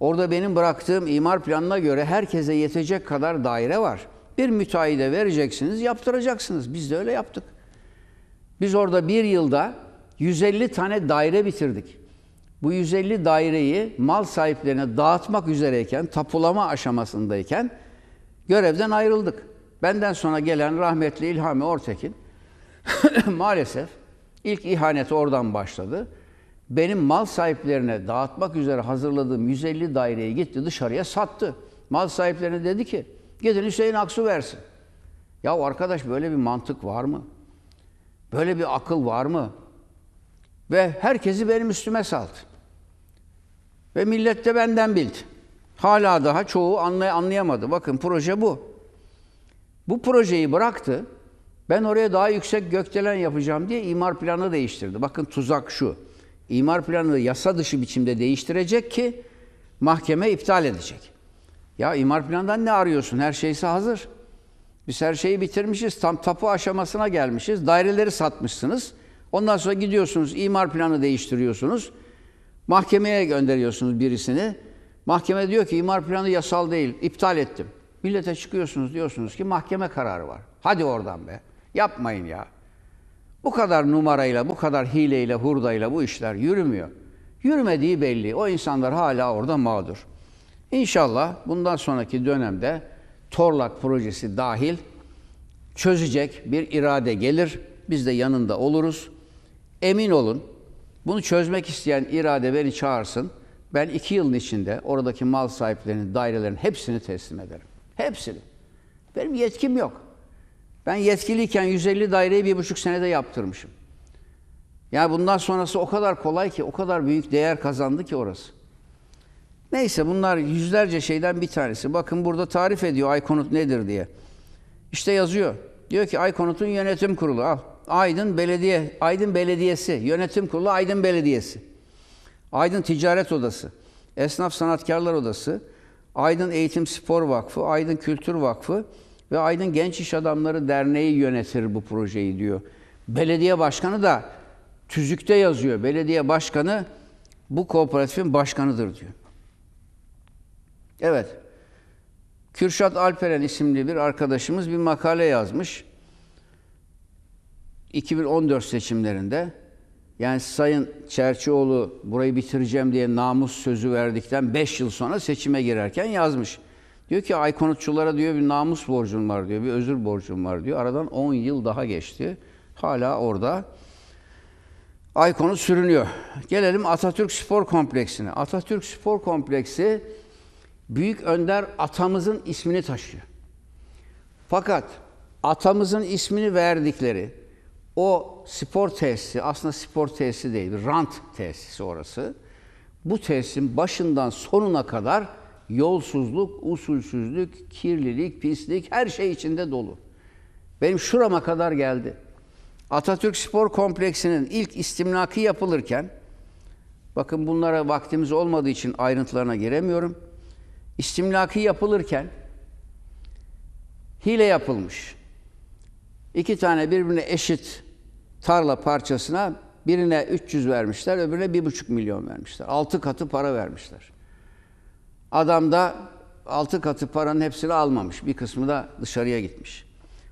Orada benim bıraktığım imar planına göre herkese yetecek kadar daire var bir müteahhide vereceksiniz, yaptıracaksınız. Biz de öyle yaptık. Biz orada bir yılda 150 tane daire bitirdik. Bu 150 daireyi mal sahiplerine dağıtmak üzereyken, tapulama aşamasındayken görevden ayrıldık. Benden sonra gelen rahmetli İlhami Ortekin (clears throat) maalesef ilk ihanet oradan başladı. Benim mal sahiplerine dağıtmak üzere hazırladığım 150 daireyi gitti dışarıya sattı. Mal sahiplerine dedi ki Gidin Hüseyin Aksu versin. Ya arkadaş böyle bir mantık var mı? Böyle bir akıl var mı? Ve herkesi benim üstüme saldı. Ve millet de benden bildi. Hala daha çoğu anlay anlayamadı. Bakın proje bu. Bu projeyi bıraktı. Ben oraya daha yüksek gökdelen yapacağım diye imar planı değiştirdi. Bakın tuzak şu. İmar planını yasa dışı biçimde değiştirecek ki mahkeme iptal edecek. Ya imar plandan ne arıyorsun? Her şeysi hazır. Biz her şeyi bitirmişiz. Tam tapu aşamasına gelmişiz. Daireleri satmışsınız. Ondan sonra gidiyorsunuz imar planı değiştiriyorsunuz. Mahkemeye gönderiyorsunuz birisini. Mahkeme diyor ki imar planı yasal değil. İptal ettim. Millete çıkıyorsunuz diyorsunuz ki mahkeme kararı var. Hadi oradan be. Yapmayın ya. Bu kadar numarayla, bu kadar hileyle, hurdayla bu işler yürümüyor. Yürümediği belli. O insanlar hala orada mağdur. İnşallah bundan sonraki dönemde Torlak projesi dahil çözecek bir irade gelir. Biz de yanında oluruz. Emin olun bunu çözmek isteyen irade beni çağırsın. Ben iki yılın içinde oradaki mal sahiplerinin, dairelerin hepsini teslim ederim. Hepsini. Benim yetkim yok. Ben yetkiliyken 150 daireyi bir buçuk senede yaptırmışım. Yani bundan sonrası o kadar kolay ki, o kadar büyük değer kazandı ki orası. Neyse bunlar yüzlerce şeyden bir tanesi. Bakın burada tarif ediyor Aykonut nedir diye. İşte yazıyor. Diyor ki Aykonut'un yönetim kurulu al. Aydın Belediye, Aydın Belediyesi, yönetim kurulu Aydın Belediyesi. Aydın Ticaret Odası, Esnaf Sanatkarlar Odası, Aydın Eğitim Spor Vakfı, Aydın Kültür Vakfı ve Aydın Genç İş Adamları Derneği yönetir bu projeyi diyor. Belediye başkanı da tüzükte yazıyor. Belediye başkanı bu kooperatifin başkanıdır diyor. Evet. Kürşat Alperen isimli bir arkadaşımız bir makale yazmış. 2014 seçimlerinde yani Sayın Çerçioğlu burayı bitireceğim diye namus sözü verdikten 5 yıl sonra seçime girerken yazmış. Diyor ki Aykonutçulara diyor bir namus borcun var diyor, bir özür borcun var diyor. Aradan 10 yıl daha geçti. Hala orada Aykonut sürünüyor. Gelelim Atatürk Spor Kompleksi'ne. Atatürk Spor Kompleksi büyük önder atamızın ismini taşıyor. Fakat atamızın ismini verdikleri o spor tesisi aslında spor tesisi değil, rant tesisi orası. Bu tesisin başından sonuna kadar yolsuzluk, usulsüzlük, kirlilik, pislik her şey içinde dolu. Benim şurama kadar geldi. Atatürk Spor Kompleksi'nin ilk istimlakı yapılırken bakın bunlara vaktimiz olmadığı için ayrıntılarına giremiyorum istimlakı yapılırken hile yapılmış. İki tane birbirine eşit tarla parçasına birine 300 vermişler, öbürüne buçuk milyon vermişler. Altı katı para vermişler. Adam da altı katı paranın hepsini almamış. Bir kısmı da dışarıya gitmiş.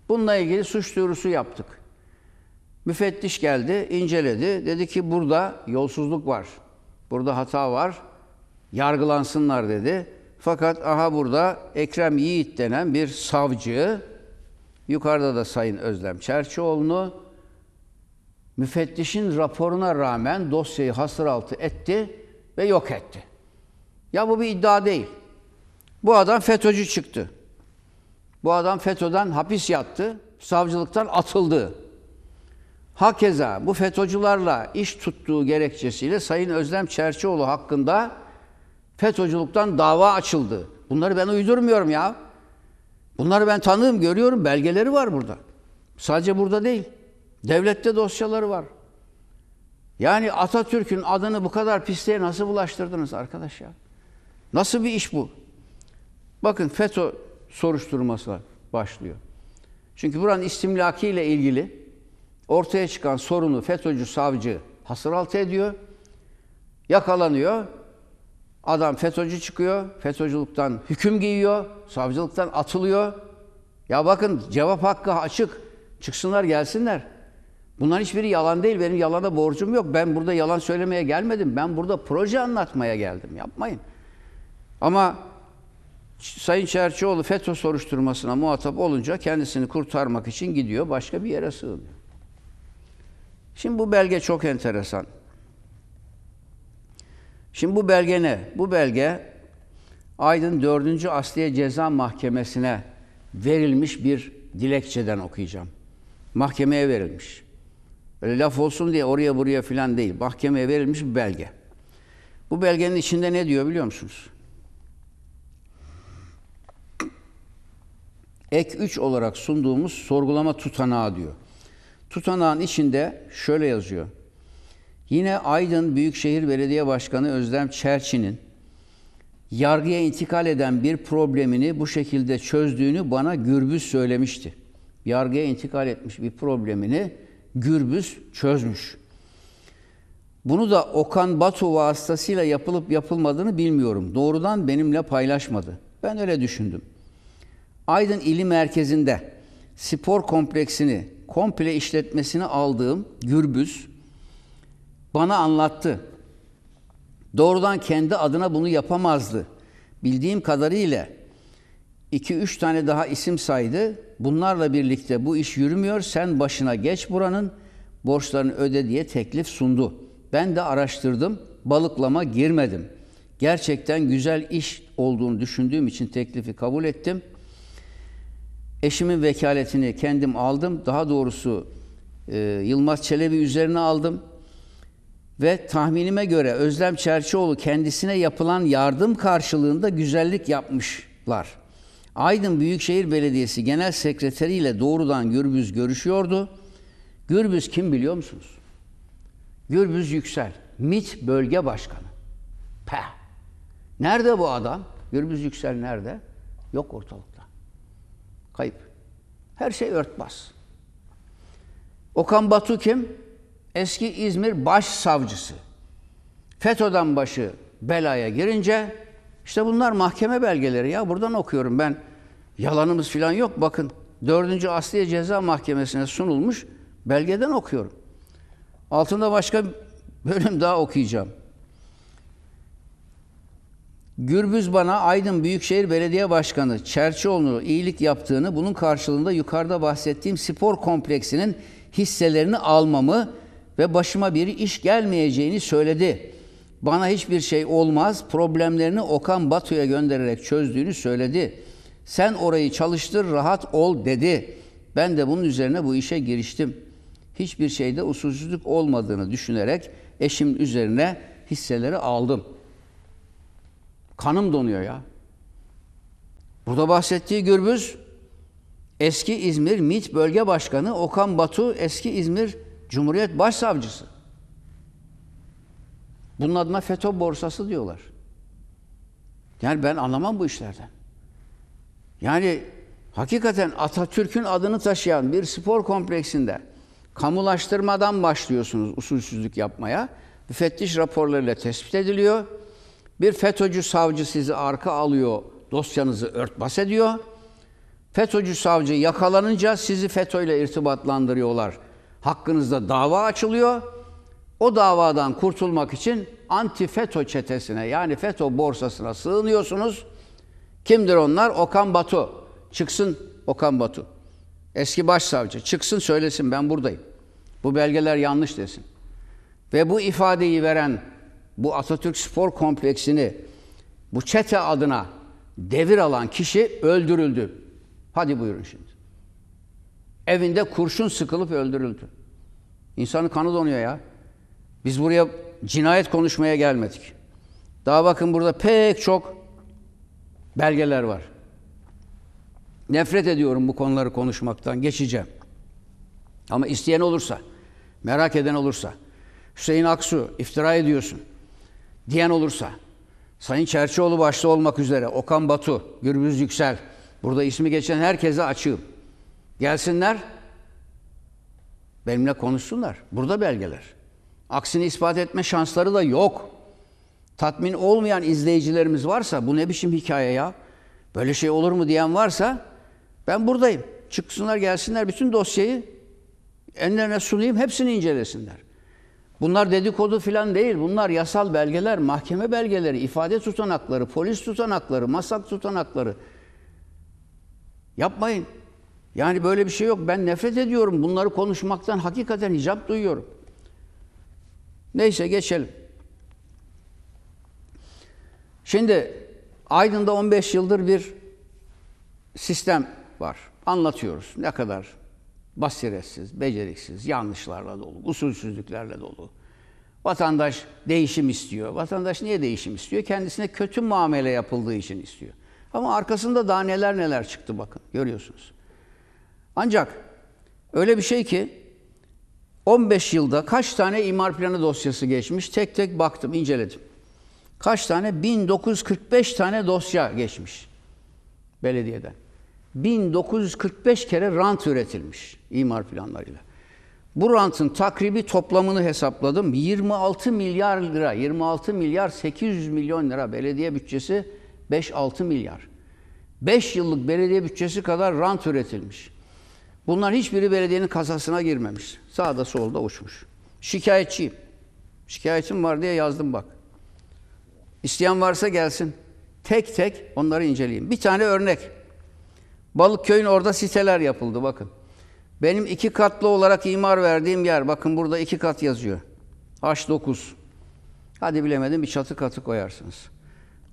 Bununla ilgili suç duyurusu yaptık. Müfettiş geldi, inceledi. Dedi ki burada yolsuzluk var. Burada hata var. Yargılansınlar dedi. Fakat aha burada Ekrem Yiğit denen bir savcı, yukarıda da Sayın Özlem Çerçioğlu'nu müfettişin raporuna rağmen dosyayı hasıraltı etti ve yok etti. Ya bu bir iddia değil. Bu adam FETÖ'cü çıktı. Bu adam FETÖ'den hapis yattı, savcılıktan atıldı. Hakeza bu FETÖ'cülerle iş tuttuğu gerekçesiyle Sayın Özlem Çerçioğlu hakkında FETÖ'cülükten dava açıldı. Bunları ben uydurmuyorum ya. Bunları ben tanığım, görüyorum. Belgeleri var burada. Sadece burada değil. Devlette dosyaları var. Yani Atatürk'ün adını bu kadar pisliğe nasıl bulaştırdınız arkadaş ya? Nasıl bir iş bu? Bakın FETÖ soruşturması başlıyor. Çünkü buranın istimlakiyle ilgili ortaya çıkan sorunu FETÖ'cü savcı hasıraltı ediyor. Yakalanıyor. Adam FETÖ'cü çıkıyor, FETÖ'cülükten hüküm giyiyor, savcılıktan atılıyor. Ya bakın cevap hakkı açık. Çıksınlar gelsinler. Bunların hiçbiri yalan değil. Benim yalana borcum yok. Ben burada yalan söylemeye gelmedim. Ben burada proje anlatmaya geldim. Yapmayın. Ama Sayın Çerçioğlu FETÖ soruşturmasına muhatap olunca kendisini kurtarmak için gidiyor. Başka bir yere sığınıyor. Şimdi bu belge çok enteresan. Şimdi bu belge ne? Bu belge Aydın 4. Asliye Ceza Mahkemesi'ne verilmiş bir dilekçeden okuyacağım. Mahkemeye verilmiş. Böyle laf olsun diye oraya buraya filan değil. Mahkemeye verilmiş bir belge. Bu belgenin içinde ne diyor biliyor musunuz? Ek 3 olarak sunduğumuz sorgulama tutanağı diyor. Tutanağın içinde şöyle yazıyor. Yine Aydın Büyükşehir Belediye Başkanı Özlem Çerçi'nin yargıya intikal eden bir problemini bu şekilde çözdüğünü bana Gürbüz söylemişti. Yargıya intikal etmiş bir problemini Gürbüz çözmüş. Bunu da Okan Batu vasıtasıyla yapılıp yapılmadığını bilmiyorum. Doğrudan benimle paylaşmadı. Ben öyle düşündüm. Aydın ili merkezinde spor kompleksini komple işletmesini aldığım Gürbüz bana anlattı. Doğrudan kendi adına bunu yapamazdı. Bildiğim kadarıyla iki üç tane daha isim saydı. Bunlarla birlikte bu iş yürümüyor. Sen başına geç buranın borçlarını öde diye teklif sundu. Ben de araştırdım. Balıklama girmedim. Gerçekten güzel iş olduğunu düşündüğüm için teklifi kabul ettim. Eşimin vekaletini kendim aldım. Daha doğrusu e, Yılmaz Çelebi üzerine aldım ve tahminime göre Özlem Çerçioğlu kendisine yapılan yardım karşılığında güzellik yapmışlar. Aydın Büyükşehir Belediyesi Genel Sekreteri ile doğrudan Gürbüz görüşüyordu. Gürbüz kim biliyor musunuz? Gürbüz Yüksel, Mit Bölge Başkanı. Peh! Nerede bu adam? Gürbüz Yüksel nerede? Yok ortalıkta. Kayıp. Her şey örtbas. Okan Batu kim? eski İzmir başsavcısı FETÖ'den başı belaya girince işte bunlar mahkeme belgeleri ya buradan okuyorum ben. Yalanımız falan yok bakın. 4. Asliye Ceza Mahkemesi'ne sunulmuş belgeden okuyorum. Altında başka bölüm daha okuyacağım. Gürbüz bana Aydın Büyükşehir Belediye Başkanı Çerçioğlu'na iyilik yaptığını, bunun karşılığında yukarıda bahsettiğim spor kompleksinin hisselerini almamı ve başıma bir iş gelmeyeceğini söyledi. Bana hiçbir şey olmaz, problemlerini Okan Batu'ya göndererek çözdüğünü söyledi. Sen orayı çalıştır, rahat ol dedi. Ben de bunun üzerine bu işe giriştim. Hiçbir şeyde usulsüzlük olmadığını düşünerek eşim üzerine hisseleri aldım. Kanım donuyor ya. Burada bahsettiği Gürbüz eski İzmir MİT Bölge Başkanı Okan Batu eski İzmir Cumhuriyet Başsavcısı. Bunun adına FETÖ borsası diyorlar. Yani ben anlamam bu işlerden. Yani hakikaten Atatürk'ün adını taşıyan bir spor kompleksinde kamulaştırmadan başlıyorsunuz usulsüzlük yapmaya. Müfettiş raporlarıyla tespit ediliyor. Bir FETÖ'cü savcı sizi arka alıyor, dosyanızı örtbas ediyor. FETÖ'cü savcı yakalanınca sizi FETÖ ile irtibatlandırıyorlar. Hakkınızda dava açılıyor. O davadan kurtulmak için anti FETÖ çetesine yani FETÖ borsasına sığınıyorsunuz. Kimdir onlar? Okan Batu. Çıksın Okan Batu. Eski başsavcı. Çıksın söylesin ben buradayım. Bu belgeler yanlış desin. Ve bu ifadeyi veren bu Atatürk Spor Kompleksini bu çete adına devir alan kişi öldürüldü. Hadi buyurun şimdi. Evinde kurşun sıkılıp öldürüldü. İnsanın kanı donuyor ya. Biz buraya cinayet konuşmaya gelmedik. Daha bakın burada pek çok belgeler var. Nefret ediyorum bu konuları konuşmaktan. Geçeceğim. Ama isteyen olursa, merak eden olursa, Hüseyin Aksu iftira ediyorsun diyen olursa, Sayın Çerçioğlu başta olmak üzere, Okan Batu, Gürbüz Yüksel, burada ismi geçen herkese açığım. Gelsinler, benimle konuşsunlar. Burada belgeler. Aksini ispat etme şansları da yok. Tatmin olmayan izleyicilerimiz varsa, bu ne biçim hikaye ya? Böyle şey olur mu diyen varsa, ben buradayım. Çıksınlar gelsinler bütün dosyayı ellerine sunayım, hepsini incelesinler. Bunlar dedikodu filan değil. Bunlar yasal belgeler, mahkeme belgeleri, ifade tutanakları, polis tutanakları, masak tutanakları. Yapmayın. Yani böyle bir şey yok. Ben nefret ediyorum. Bunları konuşmaktan hakikaten hicap duyuyorum. Neyse geçelim. Şimdi Aydın'da 15 yıldır bir sistem var. Anlatıyoruz. Ne kadar basiretsiz, beceriksiz, yanlışlarla dolu, usulsüzlüklerle dolu. Vatandaş değişim istiyor. Vatandaş niye değişim istiyor? Kendisine kötü muamele yapıldığı için istiyor. Ama arkasında daha neler neler çıktı bakın. Görüyorsunuz. Ancak öyle bir şey ki 15 yılda kaç tane imar planı dosyası geçmiş? Tek tek baktım, inceledim. Kaç tane? 1945 tane dosya geçmiş belediyeden. 1945 kere rant üretilmiş imar planlarıyla. Bu rantın takribi toplamını hesapladım. 26 milyar lira, 26 milyar 800 milyon lira belediye bütçesi 5-6 milyar. 5 yıllık belediye bütçesi kadar rant üretilmiş. Bunların hiçbiri belediyenin kasasına girmemiş. Sağda solda uçmuş. Şikayetçiyim. Şikayetim var diye yazdım bak. İsteyen varsa gelsin. Tek tek onları inceleyeyim. Bir tane örnek. Balıkköy'ün orada siteler yapıldı bakın. Benim iki katlı olarak imar verdiğim yer. Bakın burada iki kat yazıyor. H9. Hadi bilemedim bir çatı katı koyarsınız.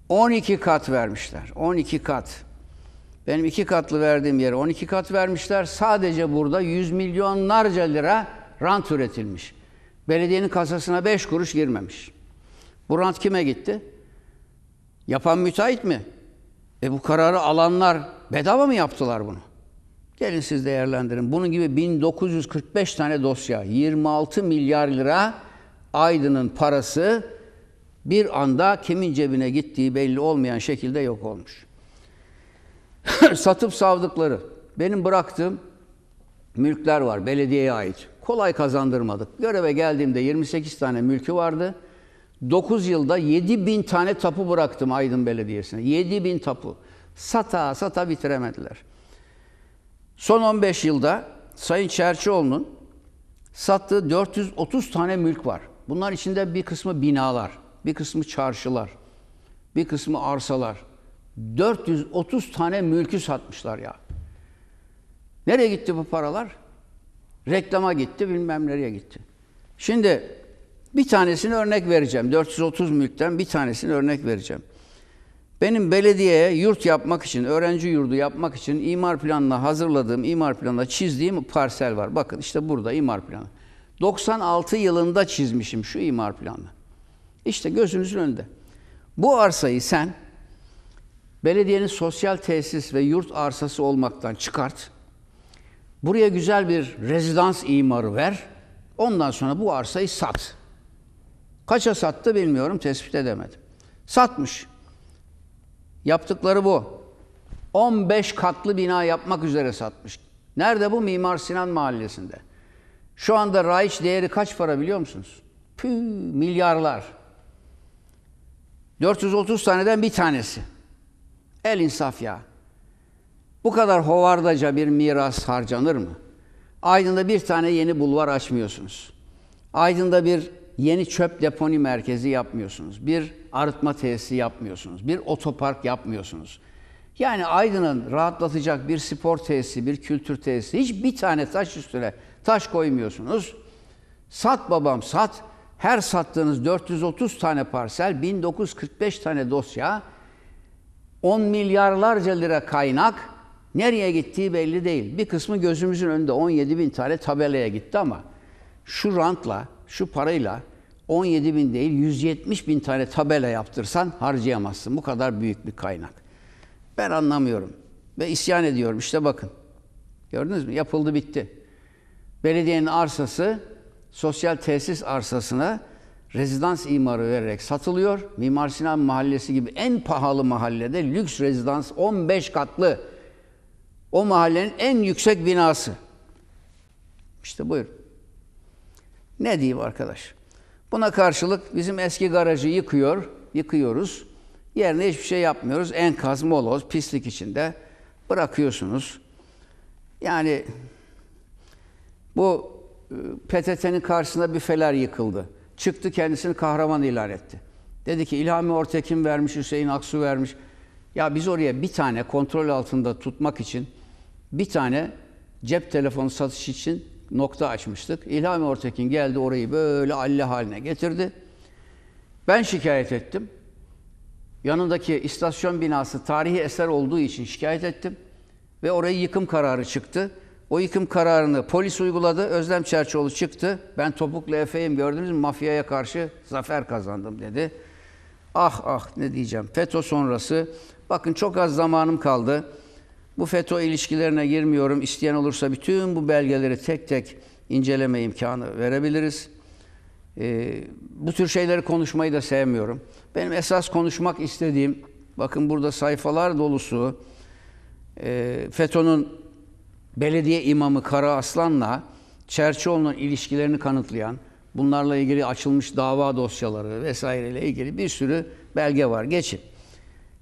12 kat vermişler. 12 kat. Benim iki katlı verdiğim yere 12 kat vermişler. Sadece burada yüz milyonlarca lira rant üretilmiş. Belediyenin kasasına beş kuruş girmemiş. Bu rant kime gitti? Yapan müteahhit mi? E bu kararı alanlar bedava mı yaptılar bunu? Gelin siz değerlendirin. Bunun gibi 1945 tane dosya, 26 milyar lira Aydın'ın parası bir anda kimin cebine gittiği belli olmayan şekilde yok olmuş. (laughs) satıp savdıkları, benim bıraktığım mülkler var belediyeye ait. Kolay kazandırmadık. Göreve geldiğimde 28 tane mülkü vardı. 9 yılda 7 bin tane tapu bıraktım Aydın Belediyesi'ne. 7 bin tapu. Sata sata bitiremediler. Son 15 yılda Sayın Çerçioğlu'nun sattığı 430 tane mülk var. Bunlar içinde bir kısmı binalar, bir kısmı çarşılar, bir kısmı arsalar, 430 tane mülkü satmışlar ya. Nereye gitti bu paralar? Reklama gitti, bilmem nereye gitti. Şimdi bir tanesini örnek vereceğim. 430 mülkten bir tanesini örnek vereceğim. Benim belediyeye yurt yapmak için, öğrenci yurdu yapmak için imar planla hazırladığım, imar planla çizdiğim parsel var. Bakın işte burada imar planı. 96 yılında çizmişim şu imar planı. İşte gözünüzün önünde. Bu arsayı sen Belediyenin sosyal tesis ve yurt arsası olmaktan çıkart. Buraya güzel bir rezidans imarı ver. Ondan sonra bu arsayı sat. Kaça sattı bilmiyorum, tespit edemedim. Satmış. Yaptıkları bu. 15 katlı bina yapmak üzere satmış. Nerede bu? Mimar Sinan Mahallesi'nde. Şu anda raiç değeri kaç para biliyor musunuz? Pü milyarlar. 430 taneden bir tanesi. El insaf ya. Bu kadar hovardaca bir miras harcanır mı? Aydın'da bir tane yeni bulvar açmıyorsunuz. Aydın'da bir yeni çöp deponi merkezi yapmıyorsunuz. Bir arıtma tesisi yapmıyorsunuz. Bir otopark yapmıyorsunuz. Yani Aydın'ın rahatlatacak bir spor tesisi, bir kültür tesisi, hiç bir tane taş üstüne taş koymuyorsunuz. Sat babam sat. Her sattığınız 430 tane parsel, 1945 tane dosya, 10 milyarlarca lira kaynak nereye gittiği belli değil. Bir kısmı gözümüzün önünde 17 bin tane tabelaya gitti ama şu rantla, şu parayla 17 bin değil 170 bin tane tabela yaptırsan harcayamazsın. Bu kadar büyük bir kaynak. Ben anlamıyorum ve isyan ediyorum. İşte bakın. Gördünüz mü? Yapıldı bitti. Belediyenin arsası sosyal tesis arsasına rezidans imarı vererek satılıyor. Mimar Sinan Mahallesi gibi en pahalı mahallede lüks rezidans 15 katlı o mahallenin en yüksek binası. İşte buyur. Ne diyeyim arkadaş? Buna karşılık bizim eski garajı yıkıyor, yıkıyoruz. Yerine hiçbir şey yapmıyoruz. Enkaz, moloz, pislik içinde bırakıyorsunuz. Yani bu e, PTT'nin karşısında büfeler yıkıldı çıktı kendisini kahraman ilan etti. Dedi ki İlhami Ortekin vermiş, Hüseyin Aksu vermiş. Ya biz oraya bir tane kontrol altında tutmak için bir tane cep telefonu satış için nokta açmıştık. İlhami Ortekin geldi orayı böyle alle haline getirdi. Ben şikayet ettim. Yanındaki istasyon binası tarihi eser olduğu için şikayet ettim. Ve oraya yıkım kararı çıktı. O yıkım kararını polis uyguladı. Özlem Çerçoğlu çıktı. Ben topuklu Efe'yim gördünüz mü? Mafyaya karşı zafer kazandım dedi. Ah ah ne diyeceğim. FETÖ sonrası. Bakın çok az zamanım kaldı. Bu FETÖ ilişkilerine girmiyorum. İsteyen olursa bütün bu belgeleri tek tek inceleme imkanı verebiliriz. Ee, bu tür şeyleri konuşmayı da sevmiyorum. Benim esas konuşmak istediğim, bakın burada sayfalar dolusu, e, FETÖ'nün belediye imamı Kara Aslan'la Çerçioğlu'nun ilişkilerini kanıtlayan, bunlarla ilgili açılmış dava dosyaları vesaireyle ilgili bir sürü belge var. Geçin.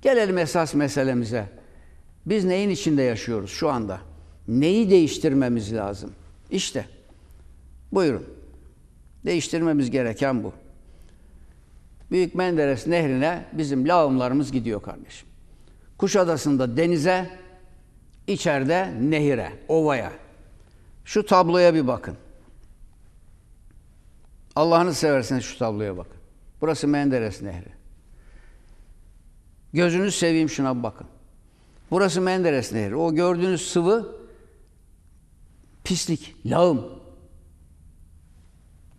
Gelelim esas meselemize. Biz neyin içinde yaşıyoruz şu anda? Neyi değiştirmemiz lazım? İşte. Buyurun. Değiştirmemiz gereken bu. Büyük Menderes Nehri'ne bizim lağımlarımız gidiyor kardeşim. Kuşadası'nda denize, İçeride nehire, ovaya. Şu tabloya bir bakın. Allah'ını severseniz şu tabloya bakın. Burası Menderes Nehri. Gözünü seveyim şuna bakın. Burası Menderes Nehri. O gördüğünüz sıvı pislik, lağım.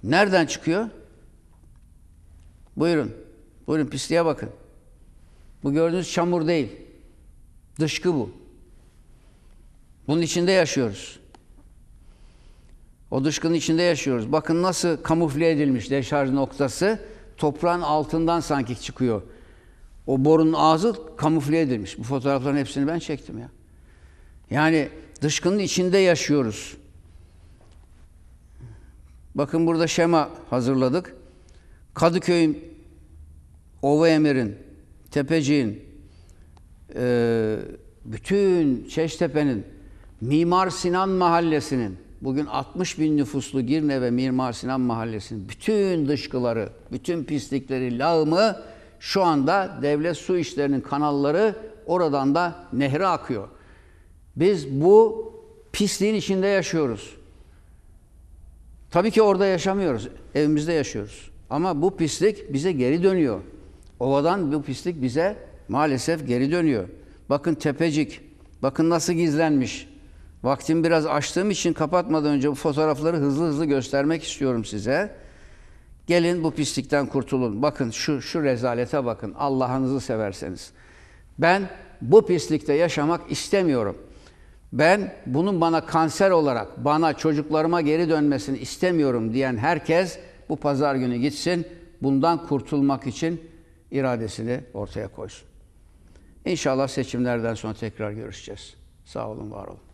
Nereden çıkıyor? Buyurun. Buyurun pisliğe bakın. Bu gördüğünüz çamur değil. Dışkı bu. Bunun içinde yaşıyoruz. O dışkının içinde yaşıyoruz. Bakın nasıl kamufle edilmiş deşarj noktası. Toprağın altından sanki çıkıyor. O borunun ağzı kamufle edilmiş. Bu fotoğrafların hepsini ben çektim ya. Yani dışkının içinde yaşıyoruz. Bakın burada şema hazırladık. Kadıköy'ün, Ova Emir'in, Tepeci'nin, bütün Çeştepe'nin, Mimar Sinan Mahallesi'nin bugün 60 bin nüfuslu Girne ve Mimar Sinan Mahallesi'nin bütün dışkıları, bütün pislikleri, lağımı şu anda devlet su işlerinin kanalları oradan da nehre akıyor. Biz bu pisliğin içinde yaşıyoruz. Tabii ki orada yaşamıyoruz. Evimizde yaşıyoruz. Ama bu pislik bize geri dönüyor. Ovadan bu pislik bize maalesef geri dönüyor. Bakın Tepecik, bakın nasıl gizlenmiş. Vaktim biraz açtığım için kapatmadan önce bu fotoğrafları hızlı hızlı göstermek istiyorum size. Gelin bu pislikten kurtulun. Bakın şu şu rezalete bakın. Allah'ınızı severseniz. Ben bu pislikte yaşamak istemiyorum. Ben bunun bana kanser olarak, bana çocuklarıma geri dönmesini istemiyorum diyen herkes bu pazar günü gitsin. Bundan kurtulmak için iradesini ortaya koysun. İnşallah seçimlerden sonra tekrar görüşeceğiz. Sağ olun, var olun.